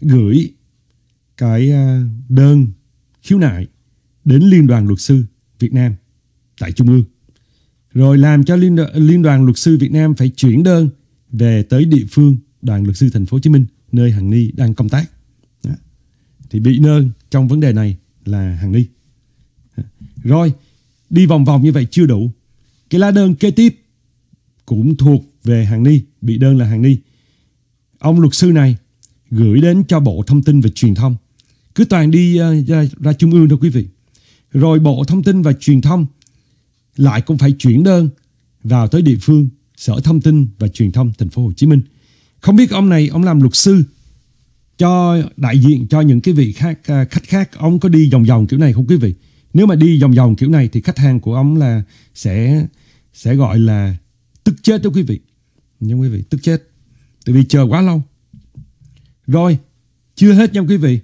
gửi cái đơn khiếu nại đến Liên đoàn Luật sư Việt Nam tại Trung ương. Rồi làm cho Liên, đoàn, Liên đoàn Luật sư Việt Nam phải chuyển đơn về tới địa phương đoàn luật sư thành phố Hồ Chí Minh nơi Hằng Ni đang công tác. Đó. Thì bị nơn trong vấn đề này là Hằng Ni. Rồi đi vòng vòng như vậy chưa đủ. Cái lá đơn kế tiếp cũng thuộc về Hằng Ni, bị đơn là Hằng Ni. Ông luật sư này gửi đến cho Bộ Thông tin và Truyền thông cứ toàn đi ờ, ra, ra trung ương thôi quý vị. Rồi Bộ Thông tin và Truyền thông lại cũng phải chuyển đơn vào tới địa phương Sở Thông tin và Truyền thông thành phố Hồ Chí Minh. Không biết ông này ông làm luật sư cho đại diện cho những cái vị khác ờ, khách khác ông có đi vòng vòng kiểu này không quý vị? Nếu mà đi vòng vòng kiểu này thì khách hàng của ông là sẽ sẽ gọi là tức chết đó quý vị. Nhưng quý vị tức chết. Tại vì chờ quá lâu. Rồi, chưa hết nha quý vị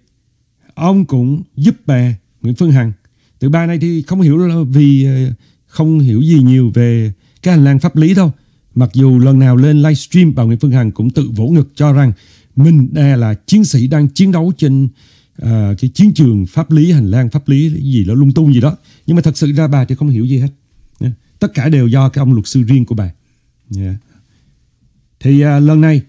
ông cũng giúp bà Nguyễn Phương Hằng. Từ ba này thì không hiểu là vì ờ, không hiểu gì nhiều về cái hành lang pháp lý đâu. Mặc dù lần nào lên livestream bà Nguyễn Phương Hằng cũng tự vỗ ngực cho rằng mình đã là chiến sĩ đang chiến đấu trên à, cái chiến trường pháp lý, hành lang pháp lý gì đó lung tung gì đó. Nhưng mà thật sự ra bà thì không hiểu gì hết. Tất cả đều do cái ông luật sư riêng của bà. Thì à, lần này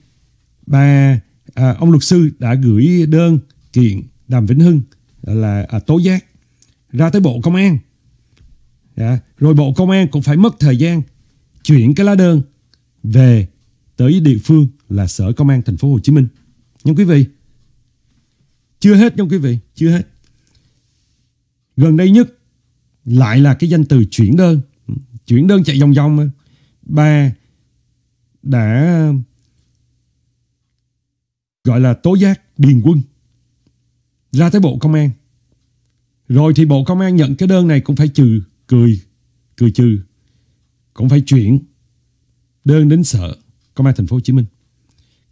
bà à, ông luật sư đã gửi đơn kiện Đàm Vĩnh Hưng là à, tố giác ra tới Bộ Công an. À, rồi Bộ Công an cũng phải mất thời gian chuyển cái lá đơn về tới địa phương là Sở Công an thành phố Hồ Chí Minh. Nhưng quý vị, chưa hết nhưng quý vị, chưa hết. Gần đây nhất lại là cái danh từ chuyển đơn, chuyển đơn chạy vòng vòng. Bà đã gọi là tố giác Điền Quân ra tới Bộ Công an. Rồi thì Bộ Công an nhận cái đơn này cũng phải trừ, cười, cười trừ. Cũng phải chuyển đơn đến sở Công an thành phố Hồ Chí Minh.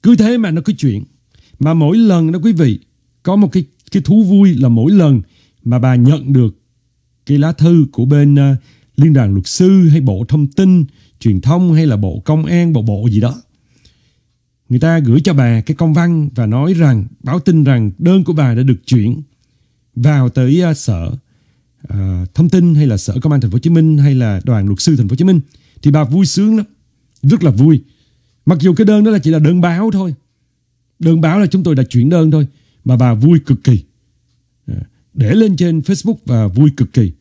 Cứ thế mà nó cứ chuyển, Mà mỗi lần đó quý vị, có một cái cái thú vui là mỗi lần mà bà nhận được cái lá thư của bên uh, Liên đoàn Luật sư hay Bộ Thông tin, Truyền thông hay là Bộ Công an, Bộ Bộ gì đó Người ta gửi cho bà cái công văn và nói rằng báo tin rằng đơn của bà đã được chuyển vào tới uh, sở uh, thông tin hay là sở công an thành phố Hồ Chí Minh hay là đoàn luật sư thành phố Hồ Chí Minh thì bà vui sướng lắm, rất là vui. Mặc dù cái đơn đó là chỉ là đơn báo thôi. Đơn báo là chúng tôi đã chuyển đơn thôi mà bà vui cực kỳ. À, để lên trên Facebook và vui cực kỳ.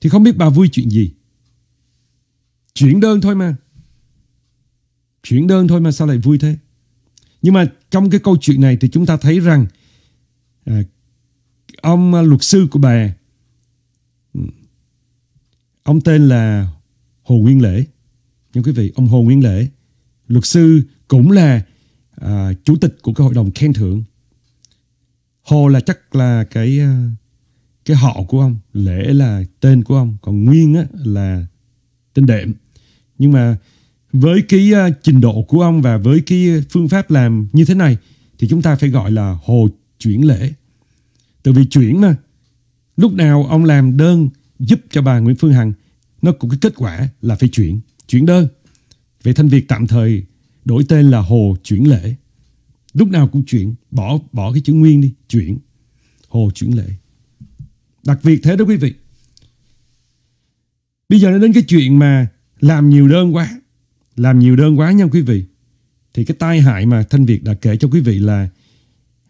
Thì không biết bà vui chuyện gì. Chuyển đơn thôi mà. Chuyển đơn thôi mà sao lại vui thế? Nhưng mà trong cái câu chuyện này thì chúng ta thấy rằng à, ông à, luật sư của bà ừ, ông tên là Hồ Nguyên Lễ. Nha quý vị, ông Hồ Nguyên Lễ, luật sư cũng là à, chủ tịch của cái hội đồng khen thưởng. Hồ là chắc là cái à, cái họ của ông, Lễ là tên của ông, còn Nguyên á, là tên đệm. Nhưng mà với cái uh, trình độ của ông và với cái phương pháp làm như thế này thì chúng ta phải gọi là hồ chuyển lễ. từ vì chuyển mà. Lúc nào ông làm đơn giúp cho bà Nguyễn Phương Hằng nó cũng cái kết quả là phải chuyển, chuyển đơn. Vậy Thanh việc tạm thời đổi tên là hồ chuyển lễ. Lúc nào cũng chuyển, bỏ bỏ cái chữ nguyên đi, chuyển. Hồ chuyển lễ. Đặc biệt thế đó quý vị. Bây giờ nó đến cái chuyện mà làm nhiều đơn quá làm nhiều đơn quá nha quý vị thì cái tai hại mà Thanh Việt đã kể cho quý vị là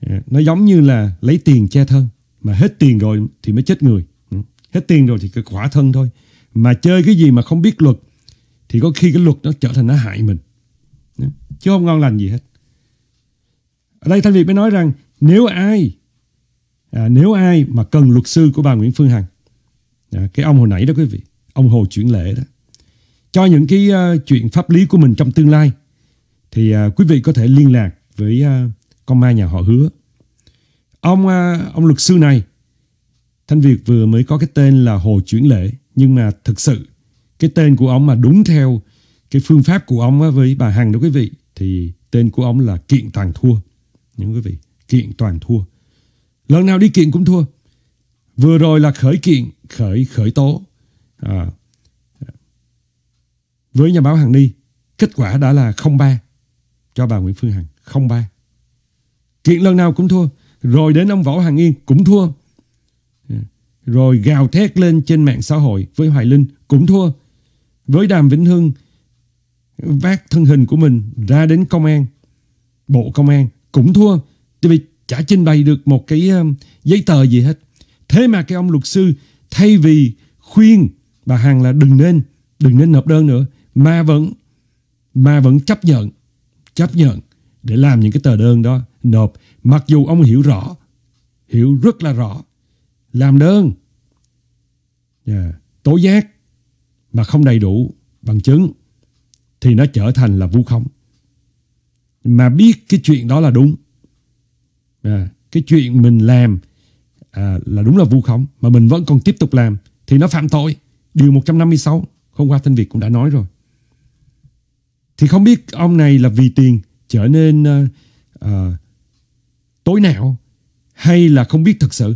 ờ, nó giống như là lấy tiền che thân mà hết tiền rồi thì mới chết người ừ. hết tiền rồi thì cái khỏa thân thôi mà chơi cái gì mà không biết luật thì có khi cái luật nó trở thành nó hại mình ừ. chứ không ngon lành gì hết ở đây Thanh Việt mới nói rằng nếu ai à, nếu ai mà cần luật sư của bà Nguyễn Phương Hằng à, cái ông hồi nãy đó quý vị ông Hồ chuyển lệ đó cho những cái uh, chuyện pháp lý của mình trong tương lai thì uh, quý vị có thể liên lạc với uh, con ma nhà họ hứa ông uh, ông luật sư này thanh việt vừa mới có cái tên là hồ chuyển lễ nhưng mà thực sự cái tên của ông mà đúng theo cái phương pháp của ông với bà hằng đó quý vị thì tên của ông là kiện toàn thua những quý vị kiện toàn thua lần nào đi kiện cũng thua vừa rồi là khởi kiện khởi khởi tố à, với nhà báo Hằng Ni, kết quả đã là 0-3 cho bà Nguyễn Phương Hằng, 0-3. Kiện lần nào cũng thua, rồi đến ông Võ Hằng Yên cũng thua. Rồi gào thét lên trên mạng xã hội với Hoài Linh cũng thua. Với Đàm Vĩnh Hưng vác thân hình của mình ra đến công an, bộ công an cũng thua. Tại vì chả trình bày được một cái um, giấy tờ gì hết. Thế mà cái ông luật sư thay vì khuyên bà Hằng là đừng nên, đừng nên nộp đơn nữa mà vẫn mà vẫn chấp nhận chấp nhận để làm những cái tờ đơn đó nộp mặc dù ông hiểu rõ hiểu rất là rõ làm đơn yeah. tố giác mà không đầy đủ bằng chứng thì nó trở thành là vu khống mà biết cái chuyện đó là đúng à, cái chuyện mình làm à, là đúng là vu khống mà mình vẫn còn tiếp tục làm thì nó phạm tội điều 156 không qua thanh việt cũng đã nói rồi thì không biết ông này là vì tiền trở nên uh, uh, tối não hay là không biết thực sự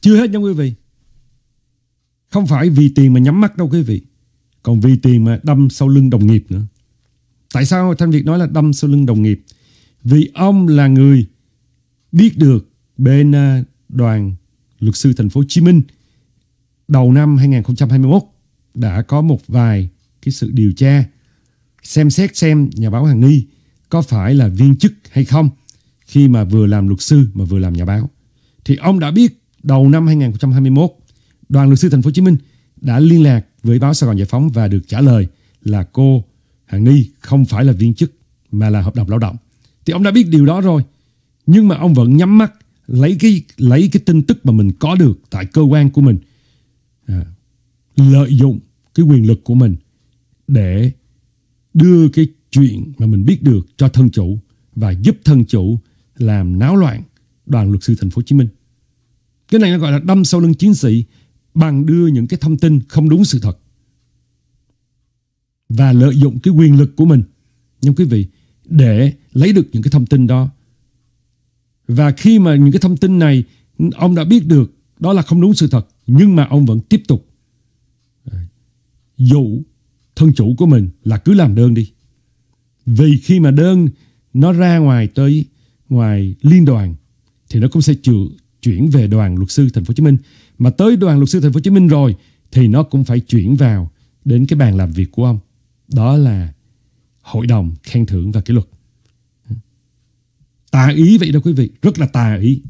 chưa hết nha quý vị không phải vì tiền mà nhắm mắt đâu quý vị còn vì tiền mà đâm sau lưng đồng nghiệp nữa tại sao thanh việt nói là đâm sau lưng đồng nghiệp vì ông là người biết được bên ờ, đoàn luật sư thành phố Hồ Chí Minh đầu năm 2021 đã có một vài cái sự điều tra xem xét xem nhà báo Hằng Ni có phải là viên chức hay không khi mà vừa làm luật sư mà vừa làm nhà báo. Thì ông đã biết đầu năm 2021, đoàn luật sư thành phố Hồ Chí Minh đã liên lạc với báo Sài Gòn Giải phóng và được trả lời là cô Hằng Ni không phải là viên chức mà là hợp đồng lao động. Thì ông đã biết điều đó rồi, nhưng mà ông vẫn nhắm mắt lấy cái lấy cái tin tức mà mình có được tại cơ quan của mình à, lợi dụng cái quyền lực của mình để đưa cái chuyện mà mình biết được cho thân chủ và giúp thân chủ làm náo loạn đoàn luật sư thành phố Hồ Chí Minh. Cái này nó gọi là đâm sau lưng chiến sĩ bằng đưa những cái thông tin không đúng sự thật và lợi dụng cái quyền lực của mình nhưng quý vị để lấy được những cái thông tin đó và khi mà những cái thông tin này ông đã biết được đó là không đúng sự thật nhưng mà ông vẫn tiếp tục dụ thân chủ của mình là cứ làm đơn đi. Vì khi mà đơn nó ra ngoài tới ngoài liên đoàn thì nó cũng sẽ chuyển về đoàn luật sư thành phố Hồ Chí Minh mà tới đoàn luật sư thành phố Hồ Chí Minh rồi thì nó cũng phải chuyển vào đến cái bàn làm việc của ông. Đó là hội đồng khen thưởng và kỷ luật. Tà ý vậy đó quý vị, rất là tà ý.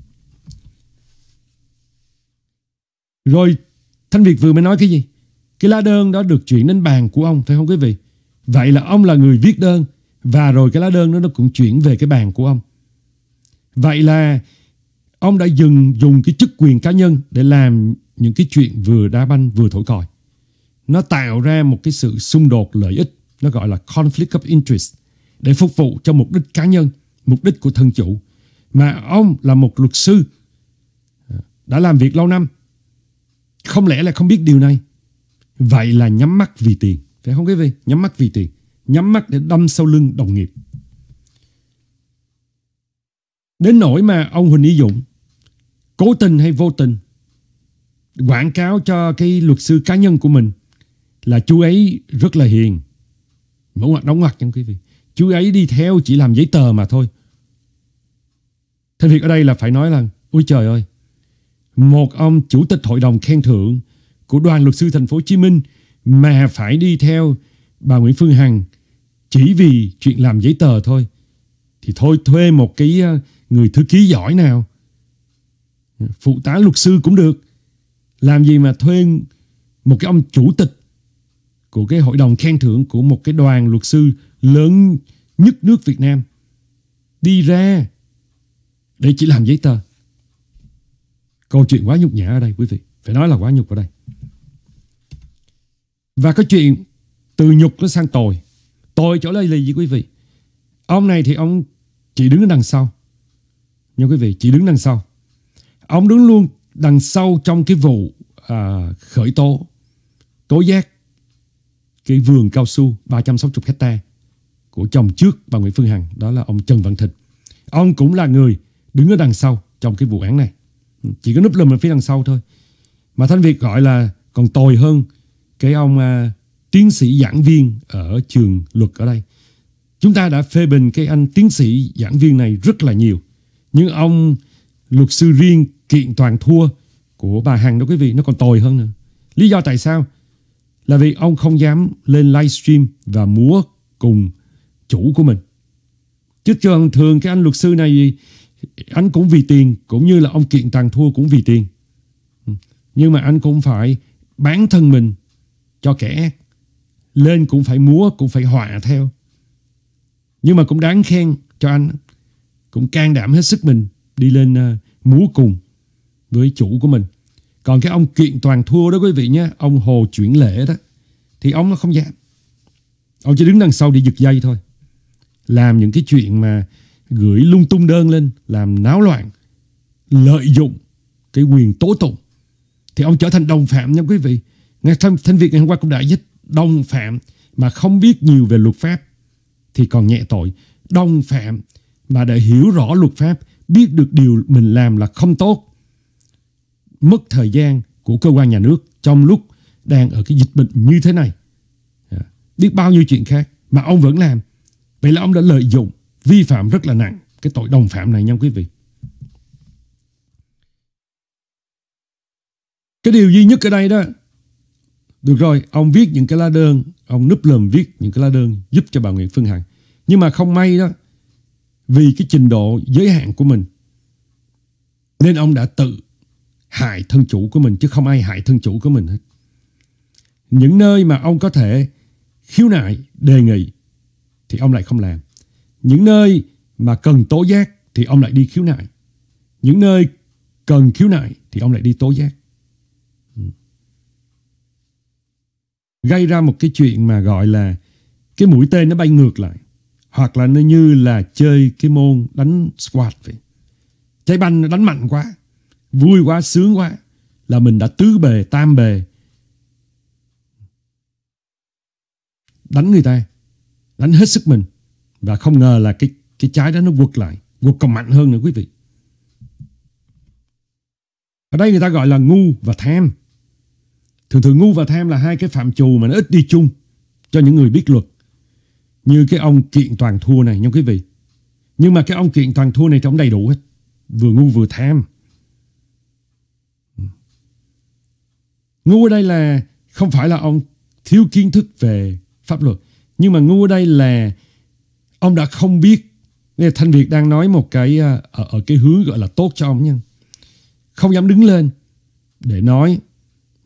Rồi Thanh Việt vừa mới nói cái gì? Cái lá đơn đó được chuyển đến bàn của ông phải không quý vị? Vậy là ông là người viết đơn và rồi cái lá đơn đó nó cũng chuyển về cái bàn của ông. Vậy là ông đã dừng dùng cái chức quyền cá nhân để làm những cái chuyện vừa đá banh vừa thổi còi. Nó tạo ra một cái sự xung đột lợi ích, nó gọi là conflict of interest, để phục vụ cho mục đích cá nhân, mục đích của thân chủ. Mà ông là một luật sư, à, đã làm việc lâu năm. Không lẽ là không biết điều này? Vậy là nhắm mắt vì tiền. Phải không quý vị? Nhắm mắt vì tiền. Nhắm mắt để đâm sau lưng đồng nghiệp. Đến nỗi mà ông Huỳnh Ý Dũng cố tình hay vô tình quảng cáo cho cái luật sư cá nhân của mình là chú ấy rất là hiền. Mẫu hoạt đóng ngoặc nha quý vị. Chú ấy đi theo chỉ làm giấy tờ mà thôi. Thế việc ở đây là phải nói là Ôi trời ơi Một ông chủ tịch hội đồng khen thưởng của đoàn luật sư thành phố Hồ Chí Minh mà phải đi theo bà Nguyễn Phương Hằng chỉ vì chuyện làm giấy tờ thôi thì thôi thuê một cái ờ, người thư ký giỏi nào phụ tá luật sư cũng được làm gì mà thuê một cái ông chủ tịch của cái hội đồng khen thưởng của một cái đoàn luật sư lớn nhất nước Việt Nam đi ra để chỉ làm giấy tờ câu chuyện quá nhục nhã ở đây quý vị phải nói là quá nhục ở đây và cái chuyện từ nhục nó sang tội. Tội chỗ đây là gì quý vị? Ông này thì ông chỉ đứng đằng sau. Nha quý vị, chỉ đứng đằng sau. Ông đứng luôn đằng sau trong cái vụ à, khởi tố, tố giác cái vườn cao su 360 hecta của chồng trước bà Nguyễn Phương Hằng, đó là ông Trần Văn Thịnh. Ông cũng là người đứng ở đằng sau trong cái vụ án này. Chỉ có núp lùm ở phía đằng sau thôi. Mà Thanh Việt gọi là còn tồi hơn cái ông à, tiến sĩ giảng viên ở trường luật ở đây. Chúng ta đã phê bình cái anh tiến sĩ giảng viên này rất là nhiều. Nhưng ông luật sư riêng kiện toàn thua của bà Hằng đó quý vị, nó còn tồi hơn nữa. Lý do tại sao? Là vì ông không dám lên livestream và múa cùng chủ của mình. Chứ thường thường cái anh luật sư này anh cũng vì tiền cũng như là ông kiện toàn thua cũng vì tiền. Ừ. Nhưng mà anh cũng phải bản thân mình cho kẻ Lên cũng phải múa, cũng phải hòa theo. Nhưng mà cũng đáng khen cho anh. Cũng can đảm hết sức mình đi lên uh, múa cùng với chủ của mình. Còn cái ông kiện toàn thua đó quý vị nhé, ông Hồ chuyển lễ đó, thì ông nó không dám. Ông chỉ đứng đằng sau đi giật dây thôi. Làm những cái chuyện mà gửi lung tung đơn lên, làm náo loạn, lợi dụng cái quyền tố tụng. Thì ông trở thành đồng phạm nha quý vị. Ngài thân, thân việc ngày hôm qua cũng đã giết đồng phạm mà không biết nhiều về luật pháp thì còn nhẹ tội. Đồng phạm mà đã hiểu rõ luật pháp, biết được điều mình làm là không tốt. Mất thời gian của cơ quan nhà nước trong lúc đang ở cái dịch bệnh như thế này. À, biết bao nhiêu chuyện khác mà ông vẫn làm. Vậy là ông đã lợi dụng, vi phạm rất là nặng cái tội đồng phạm này nha quý vị. Cái điều duy nhất ở đây đó được rồi, ông viết những cái lá đơn, ông núp lầm viết những cái lá đơn giúp cho bà Nguyễn Phương Hằng. Nhưng mà không may đó, vì cái trình độ giới hạn của mình, nên ông đã tự hại thân chủ của mình, chứ không ai hại thân chủ của mình hết. Những nơi mà ông có thể khiếu nại, đề nghị, thì ông lại không làm. Những nơi mà cần tố giác, thì ông lại đi khiếu nại. Những nơi cần khiếu nại, thì ông lại đi tố giác. gây ra một cái chuyện mà gọi là cái mũi tên nó bay ngược lại hoặc là nó như là chơi cái môn đánh squat vậy trái banh đánh mạnh quá vui quá sướng quá là mình đã tứ bề tam bề đánh người ta đánh hết sức mình và không ngờ là cái cái trái đó nó quật lại quật còn mạnh hơn nữa quý vị ở đây người ta gọi là ngu và tham Thường thường ngu và tham là hai cái phạm trù mà nó ít đi chung cho những người biết luật. Như cái ông kiện toàn thua này nhưng quý vị. Nhưng mà cái ông kiện toàn thua này trông đầy đủ hết. Vừa ngu vừa tham. Ngu ở đây là không phải là ông thiếu kiến thức về pháp luật. Nhưng mà ngu ở đây là ông đã không biết. Nên Thanh Việt đang nói một cái à, ở, ở cái hướng gọi là tốt cho ông nhưng Không dám đứng lên để nói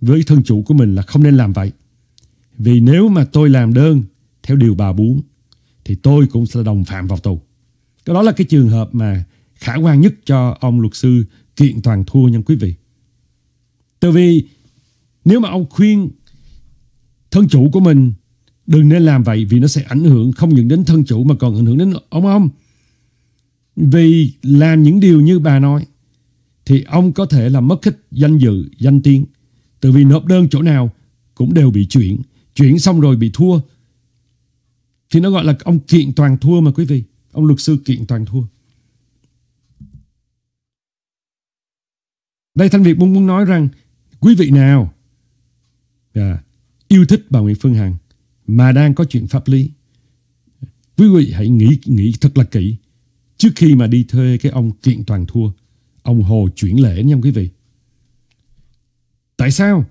với thân chủ của mình là không nên làm vậy. Vì nếu mà tôi làm đơn theo điều bà muốn thì tôi cũng sẽ đồng phạm vào tù. Cái đó là cái trường hợp mà khả quan nhất cho ông luật sư kiện toàn thua nha quý vị. Tại vì nếu mà ông khuyên thân chủ của mình đừng nên làm vậy vì nó sẽ ảnh hưởng không những đến thân chủ mà còn ảnh hưởng đến ông ông. Vì làm những điều như bà nói thì ông có thể là mất hết danh dự, danh tiếng Tự vì nộp đơn chỗ nào cũng đều bị chuyển, chuyển xong rồi bị thua. Thì nó gọi là ông kiện toàn thua mà quý vị, ông luật sư kiện toàn thua. Đây Thanh Việt muốn muốn nói rằng quý vị nào à, yêu thích bà Nguyễn Phương Hằng mà đang có chuyện pháp lý, quý vị hãy nghĩ nghĩ thật là kỹ trước khi mà đi thuê cái ông kiện toàn thua, ông Hồ chuyển lễ nha quý vị. Tại sao?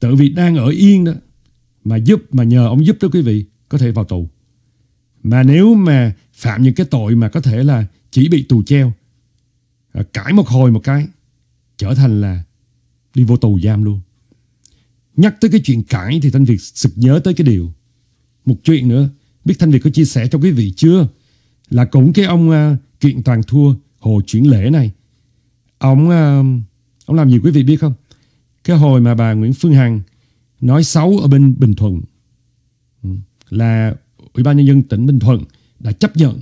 Tự vì đang ở yên đó mà giúp mà nhờ ông giúp đó quý vị có thể vào tù. Mà nếu mà phạm những cái tội mà có thể là chỉ bị tù treo, à, cãi một hồi một cái trở thành là đi vô tù giam luôn. Nhắc tới cái chuyện cãi thì Thanh Việt sực nhớ tới cái điều. Một chuyện nữa, biết Thanh Việt có chia sẻ cho quý vị chưa? Là cũng cái ông uh, kiện toàn thua Hồ Chuyển Lễ này. Ông, uh, ông làm gì quý vị biết không? cái hồi mà bà Nguyễn Phương Hằng nói xấu ở bên Bình Thuận ừ, là Ủy ban nhân dân tỉnh Bình Thuận đã chấp nhận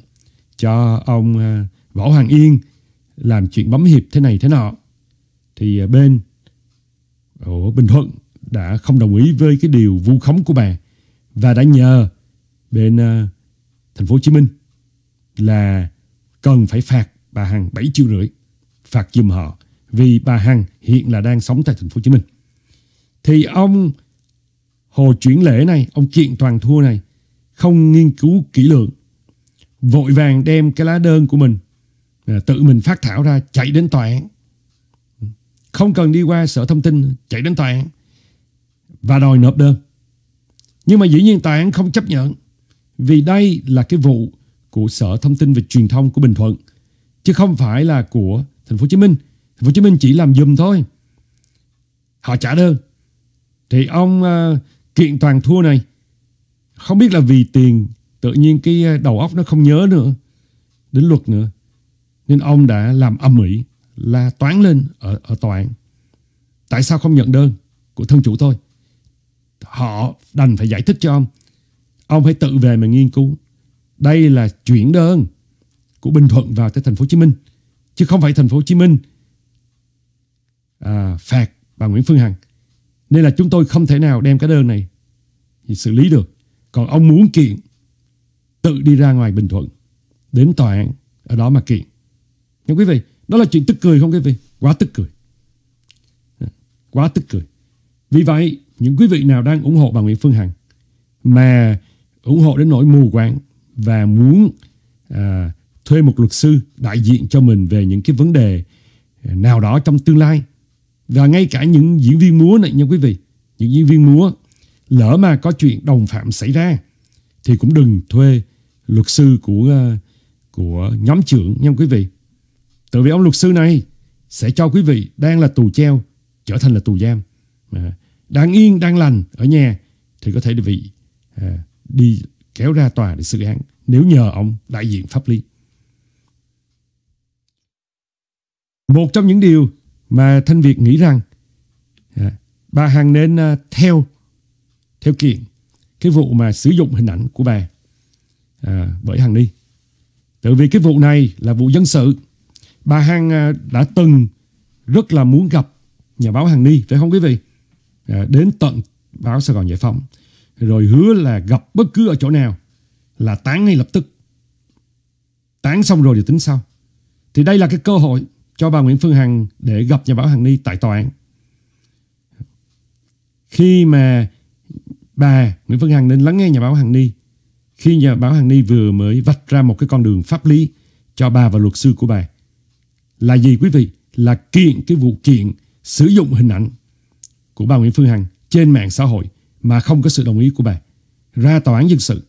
cho ông à, Võ Hoàng Yên làm chuyện bấm hiệp thế này thế nọ thì à, bên ở Bình Thuận đã không đồng ý với cái điều vu khống của bà và đã nhờ bên à, thành phố Hồ Chí Minh là cần phải phạt bà Hằng 7 triệu rưỡi phạt giùm họ vì bà Hằng hiện là đang sống tại thành phố Hồ Chí Minh. Thì ông Hồ Chuyển Lễ này, ông Kiện Toàn Thua này không nghiên cứu kỹ lưỡng, vội vàng đem cái lá đơn của mình à, tự mình phát thảo ra chạy đến tòa án. Không cần đi qua sở thông tin, chạy đến tòa án và đòi nộp đơn. Nhưng mà dĩ nhiên tòa án không chấp nhận vì đây là cái vụ của Sở Thông tin và Truyền thông của Bình Thuận chứ không phải là của thành phố Hồ Chí Minh Hồ Chí Minh chỉ làm dùm thôi. Họ trả đơn. Thì ông uh, kiện toàn thua này không biết là vì tiền tự nhiên cái ờ, đầu óc nó không nhớ nữa đến luật nữa nên ông đã làm âm mỹ la toán lên ở ở tòa án tại sao không nhận đơn của thân chủ tôi họ đành phải giải thích cho ông ông phải tự về mà nghiên cứu đây là chuyển đơn của Bình Thuận vào tới thành phố Hồ Chí Minh chứ không phải thành phố Hồ Chí Minh à, phạt bà Nguyễn Phương Hằng. Nên là chúng tôi không thể nào đem cái đơn này thì xử lý được. Còn ông muốn kiện tự đi ra ngoài Bình Thuận đến tòa án ở đó mà kiện. Nhưng quý vị, đó là chuyện tức cười không quý vị? Quá tức cười. À, quá tức cười. Vì vậy, những quý vị nào đang ủng hộ bà Nguyễn Phương Hằng mà ủng hộ đến nỗi mù quáng và muốn à, thuê một luật sư đại diện cho mình về những cái vấn đề à, nào đó trong tương lai và ngay cả những diễn viên múa này nha quý vị, những diễn viên múa lỡ mà có chuyện đồng phạm xảy ra thì cũng đừng thuê luật sư của ờ, của nhóm trưởng nha quý vị. Tại vì ông luật sư này sẽ cho quý vị đang là tù treo trở thành là tù giam. đang yên, đang lành ở nhà thì có thể quý vị ờ, đi kéo ra tòa để xử án nếu nhờ ông đại diện pháp lý. Một trong những điều mà Thanh Việt nghĩ rằng à, bà Hằng nên à, theo theo kiện cái vụ mà sử dụng hình ảnh của bà à, bởi Hằng đi. Tại vì cái vụ này là vụ dân sự. Bà Hằng à, đã từng rất là muốn gặp nhà báo Hằng đi phải không quý vị? À, đến tận báo Sài Gòn Giải Phóng. Rồi hứa là gặp bất cứ ở chỗ nào là tán ngay lập tức. Tán xong rồi thì tính sau. Thì đây là cái cơ hội cho bà Nguyễn Phương Hằng để gặp nhà báo Hằng Ni tại tòa án. Khi mà bà Nguyễn Phương Hằng nên lắng nghe nhà báo Hằng Ni, khi nhà báo Hằng Ni vừa mới vạch ra một cái con đường pháp lý cho bà và luật sư của bà. Là gì quý vị? Là kiện cái vụ kiện sử dụng hình ảnh của bà Nguyễn Phương Hằng trên mạng xã hội mà không có sự đồng ý của bà ra tòa án dân sự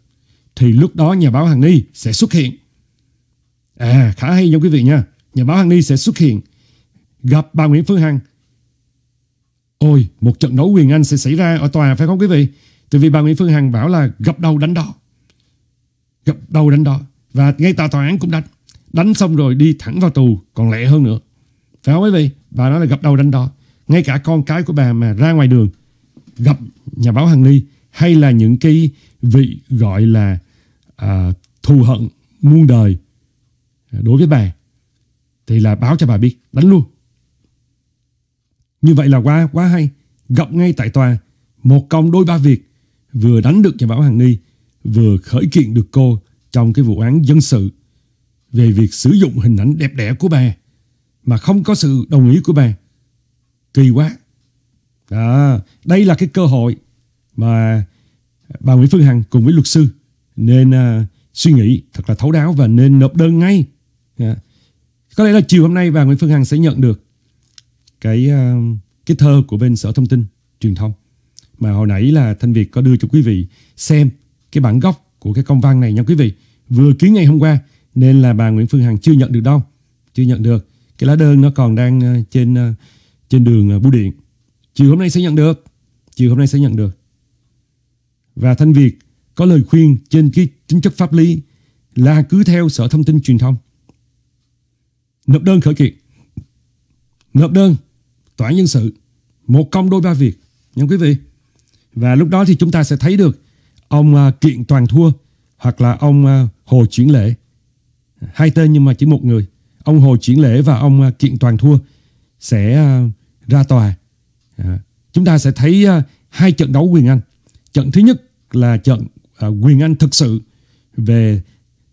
thì lúc đó nhà báo Hằng Ni sẽ xuất hiện. À khá hay nha quý vị nha nhà báo Hằng Ni sẽ xuất hiện, gặp bà Nguyễn Phương Hằng. Ôi, một trận đấu quyền Anh sẽ xảy ra ở tòa phải không quý vị? Tại vì bà Nguyễn Phương Hằng bảo là gặp đầu đánh đo. Gặp đầu đánh đo. Và ngay tòa tòa án cũng đánh. Đánh xong rồi đi thẳng vào tù, còn lẹ hơn nữa. Phải không quý vị? Bà nói là gặp đầu đánh đo. Ngay cả con cái của bà mà ra ngoài đường gặp nhà báo Hằng Ni hay là những cái vị gọi là à, thù hận muôn đời đối với bà thì là báo cho bà biết, đánh luôn. Như vậy là quá quá hay, gặp ngay tại tòa, một công đôi ba việc, vừa đánh được nhà báo Hằng Ni, vừa khởi kiện được cô trong cái vụ án dân sự về việc sử dụng hình ảnh đẹp đẽ của bà mà không có sự đồng ý của bà. Kỳ quá. À, đây là cái cơ hội mà bà Nguyễn Phương Hằng cùng với luật sư nên à, suy nghĩ thật là thấu đáo và nên nộp đơn ngay. À, có lẽ là chiều hôm nay bà Nguyễn Phương Hằng sẽ nhận được cái ờ, cái thơ của bên Sở Thông tin Truyền thông mà hồi nãy là Thanh Việt có đưa cho quý vị xem cái bản gốc của cái công văn này nha quý vị. Vừa ký ngày hôm qua nên là bà Nguyễn Phương Hằng chưa nhận được đâu, chưa nhận được. Cái lá đơn nó còn đang ờ, trên ờ, trên đường bưu điện. Chiều hôm nay sẽ nhận được, chiều hôm nay sẽ nhận được. Và Thanh Việt có lời khuyên trên cái tính chất pháp lý là cứ theo Sở Thông tin Truyền thông Nộp đơn khởi kiện. Nộp đơn, tòa án nhân sự, một công đôi ba việc, nha quý vị. Và lúc đó thì chúng ta sẽ thấy được ông à, Kiện Toàn Thua hoặc là ông à, Hồ Chuyển Lễ. Hai tên nhưng mà chỉ một người. Ông Hồ Chuyển Lễ và ông à, Kiện Toàn Thua sẽ ra tòa. Chúng ta sẽ thấy hai trận đấu quyền Anh. Trận thứ nhất là trận quyền Anh thực sự về...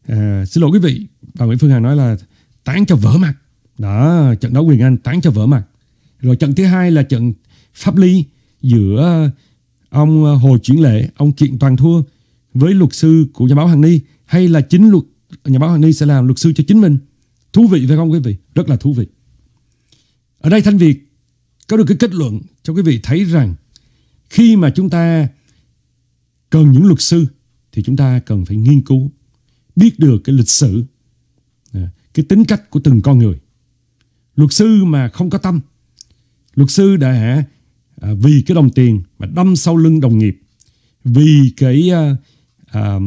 À, xin lỗi quý vị, bà Nguyễn Phương Hằng nói là tán cho vỡ mặt. Đó, trận đấu Quyền Anh tán cho vỡ mặt. Rồi trận thứ hai là trận pháp ly giữa ông ờ, Hồ Chuyển Lệ, ông Kiện Toàn Thua với luật sư của nhà báo Hằng Ni hay là chính luật nhà báo Hằng Ni sẽ làm luật sư cho chính mình. Thú vị phải không quý vị? Rất là thú vị. Ở đây Thanh Việt có được cái kết luận cho quý vị thấy rằng khi mà chúng ta cần những luật sư thì chúng ta cần phải nghiên cứu biết được cái lịch sử cái tính cách của từng con người. Luật sư mà không có tâm, luật sư đã à, vì cái đồng tiền mà đâm sau lưng đồng nghiệp, vì cái à, à,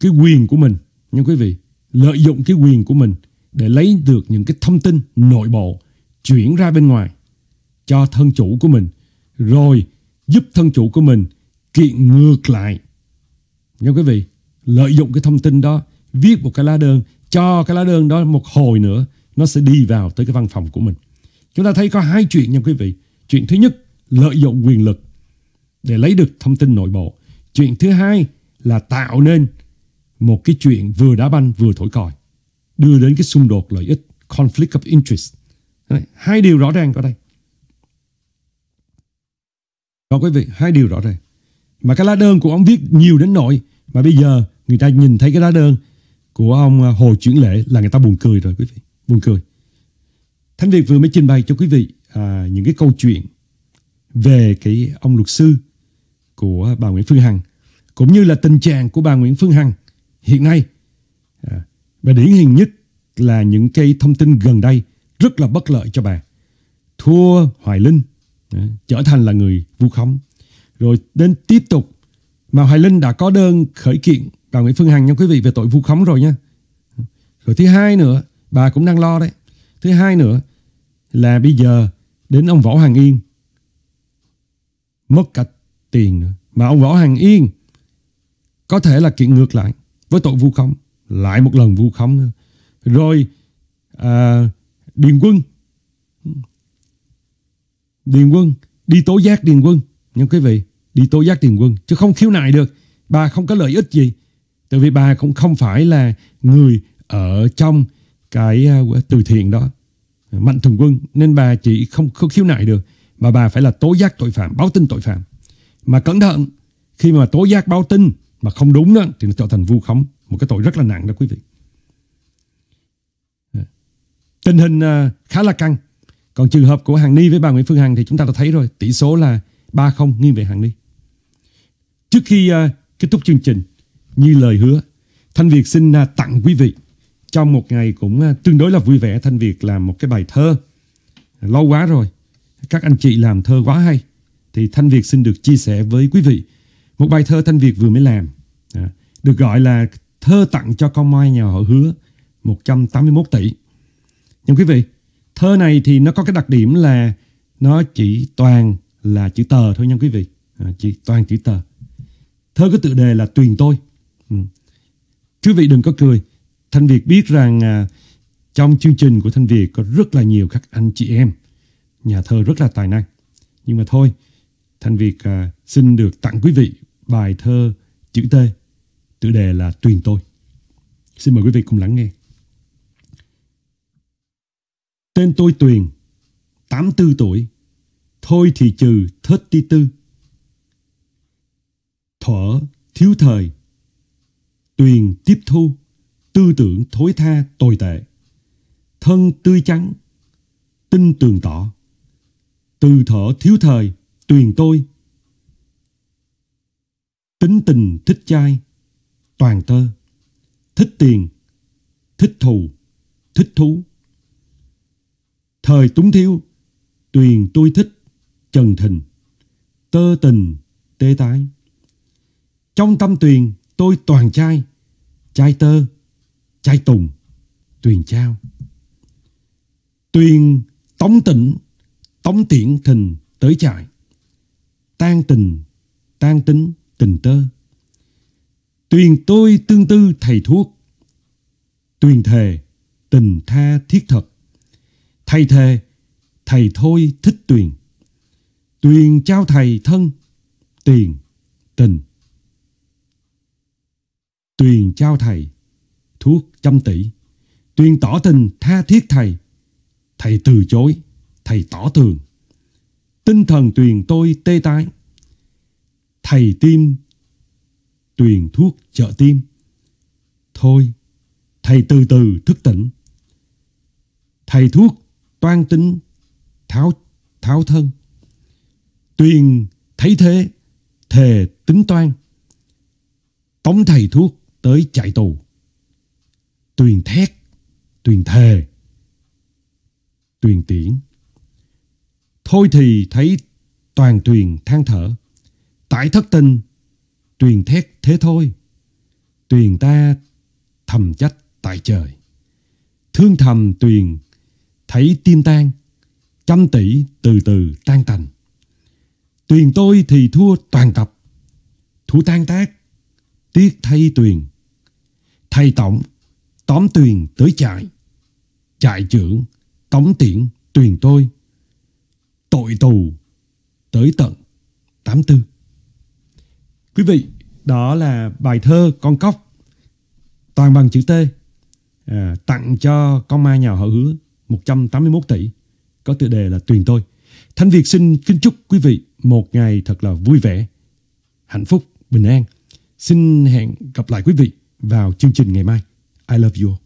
cái quyền của mình, nhưng quý vị, lợi dụng cái quyền của mình để lấy được những cái thông tin nội bộ chuyển ra bên ngoài cho thân chủ của mình, rồi giúp thân chủ của mình kiện ngược lại. nhưng quý vị, lợi dụng cái thông tin đó, viết một cái lá đơn cho cái lá đơn đó một hồi nữa nó sẽ đi vào tới cái văn phòng của mình. Chúng ta thấy có hai chuyện nha quý vị. Chuyện thứ nhất, lợi dụng quyền lực để lấy được thông tin nội bộ. Chuyện thứ hai là tạo nên một cái chuyện vừa đá banh vừa thổi còi, đưa đến cái xung đột lợi ích, conflict of interest. Hai điều rõ ràng ở đây. đó quý vị, hai điều rõ ràng. Mà cái lá đơn của ông viết nhiều đến nỗi mà bây giờ người ta nhìn thấy cái lá đơn của ông à, Hồ Chuyển Lễ là người ta buồn cười rồi quý vị. Buồn cười. Thánh Việt vừa mới trình bày cho quý vị à, những cái câu chuyện về cái ông luật sư của bà Nguyễn Phương Hằng cũng như là tình trạng của bà Nguyễn Phương Hằng hiện nay. À, và điển hình nhất là những cái thông tin gần đây rất là bất lợi cho bà. Thua Hoài Linh à, trở thành là người vu khống. Rồi đến tiếp tục mà Hoài Linh đã có đơn khởi kiện bà Nguyễn Phương Hằng nha quý vị về tội vu khống rồi nha. Rồi thứ hai nữa, bà cũng đang lo đấy. Thứ hai nữa là bây giờ đến ông Võ Hằng Yên mất cả tiền nữa. Mà ông Võ Hằng Yên có thể là kiện ngược lại với tội vu khống. Lại một lần vu khống nữa. Rồi à, Điền Quân Điền Quân đi tố giác Điền Quân. nha quý vị, đi tố giác Điền Quân chứ không khiếu nại được. Bà không có lợi ích gì Tại vì bà cũng không phải là người ở trong cái à, từ thiện đó. Mạnh thường quân nên bà chỉ không, không khiếu nại được mà bà phải là tố giác tội phạm, báo tin tội phạm. Mà cẩn thận khi mà tố giác báo tin mà không đúng đó thì nó trở thành vu khống, một cái tội rất là nặng đó quý vị. Tình hình à, khá là căng. Còn trường hợp của Hàng Ni với bà Nguyễn Phương Hằng thì chúng ta đã thấy rồi, tỷ số là ba không nghiêng về Hàng Ni. Trước khi à, kết thúc chương trình, như lời hứa, Thanh Việt xin à, tặng quý vị trong một ngày cũng à, tương đối là vui vẻ Thanh Việt làm một cái bài thơ. Lâu quá rồi, các anh chị làm thơ quá hay. Thì Thanh Việt xin được chia sẻ với quý vị một bài thơ Thanh Việt vừa mới làm. À, được gọi là thơ tặng cho con mai nhà họ hứa 181 tỷ. Nhưng quý vị, thơ này thì nó có cái đặc điểm là nó chỉ toàn là chữ tờ thôi nha quý vị. chỉ toàn chữ tờ. Thơ có tựa đề là Tuyền tôi. Ừ. Quý vị đừng có cười. Thanh Việt biết rằng à, trong chương trình của Thanh Việt có rất là nhiều các anh chị em, nhà thơ rất là tài năng. Nhưng mà thôi, Thanh Việt à, xin được tặng quý vị bài thơ chữ T, tự đề là Tuyền Tôi. Xin mời quý vị cùng lắng nghe. Tên tôi Tuyền, 84 tuổi, thôi thì trừ thết ti tư. Thuở thiếu thời tuyền tiếp thu tư tưởng thối tha tồi tệ thân tươi trắng tinh tường tỏ từ thở thiếu thời tuyền tôi tính tình thích trai toàn tơ thích tiền thích thù thích thú thời túng thiếu tuyền tôi thích trần thình tơ tình tê tái trong tâm tuyền tôi toàn trai Trai tơ, trai tùng, tuyền trao. Tuyền tống tỉnh, tống tiễn thình tới trại. Tan tình, tan tính, tình tơ. Tuyền tôi tương tư thầy thuốc. Tuyền thề, tình tha thiết thật. Thầy thề, thầy thôi thích tuyền. Tuyền trao thầy thân, tiền, tình. Tuyền trao thầy, thuốc trăm tỷ. Tuyền tỏ tình tha thiết thầy. Thầy từ chối, thầy tỏ tường. Tinh thần Tuyền tôi tê tái. Thầy tim, Tuyền thuốc trợ tim. Thôi, thầy từ từ thức tỉnh. Thầy thuốc toan tính tháo tháo thân. Tuyền thấy thế, thề tính toan. Tống thầy thuốc tới chạy tù. Tuyền thét, tuyền thề, tuyền tiễn. Thôi thì thấy toàn tuyền than thở. Tại thất tình, tuyền thét thế thôi. Tuyền ta thầm trách tại trời. Thương thầm tuyền thấy tim tan, trăm tỷ từ từ tan tành. Tuyền tôi thì thua toàn tập, thua tan tác, tiếc thay tuyền thay tổng, tóm tuyền tới trại. Trại trưởng, tống tiễn, tuyền tôi. Tội tù, tới tận 84. Quý vị, đó là bài thơ Con Cóc, toàn bằng chữ T, à, tặng cho con ma nhà họ hứa 181 tỷ, có tựa đề là Tuyền Tôi. Thanh Việt xin kính chúc quý vị một ngày thật là vui vẻ, hạnh phúc, bình an. Xin hẹn gặp lại quý vị vào chương trình ngày mai. I love you.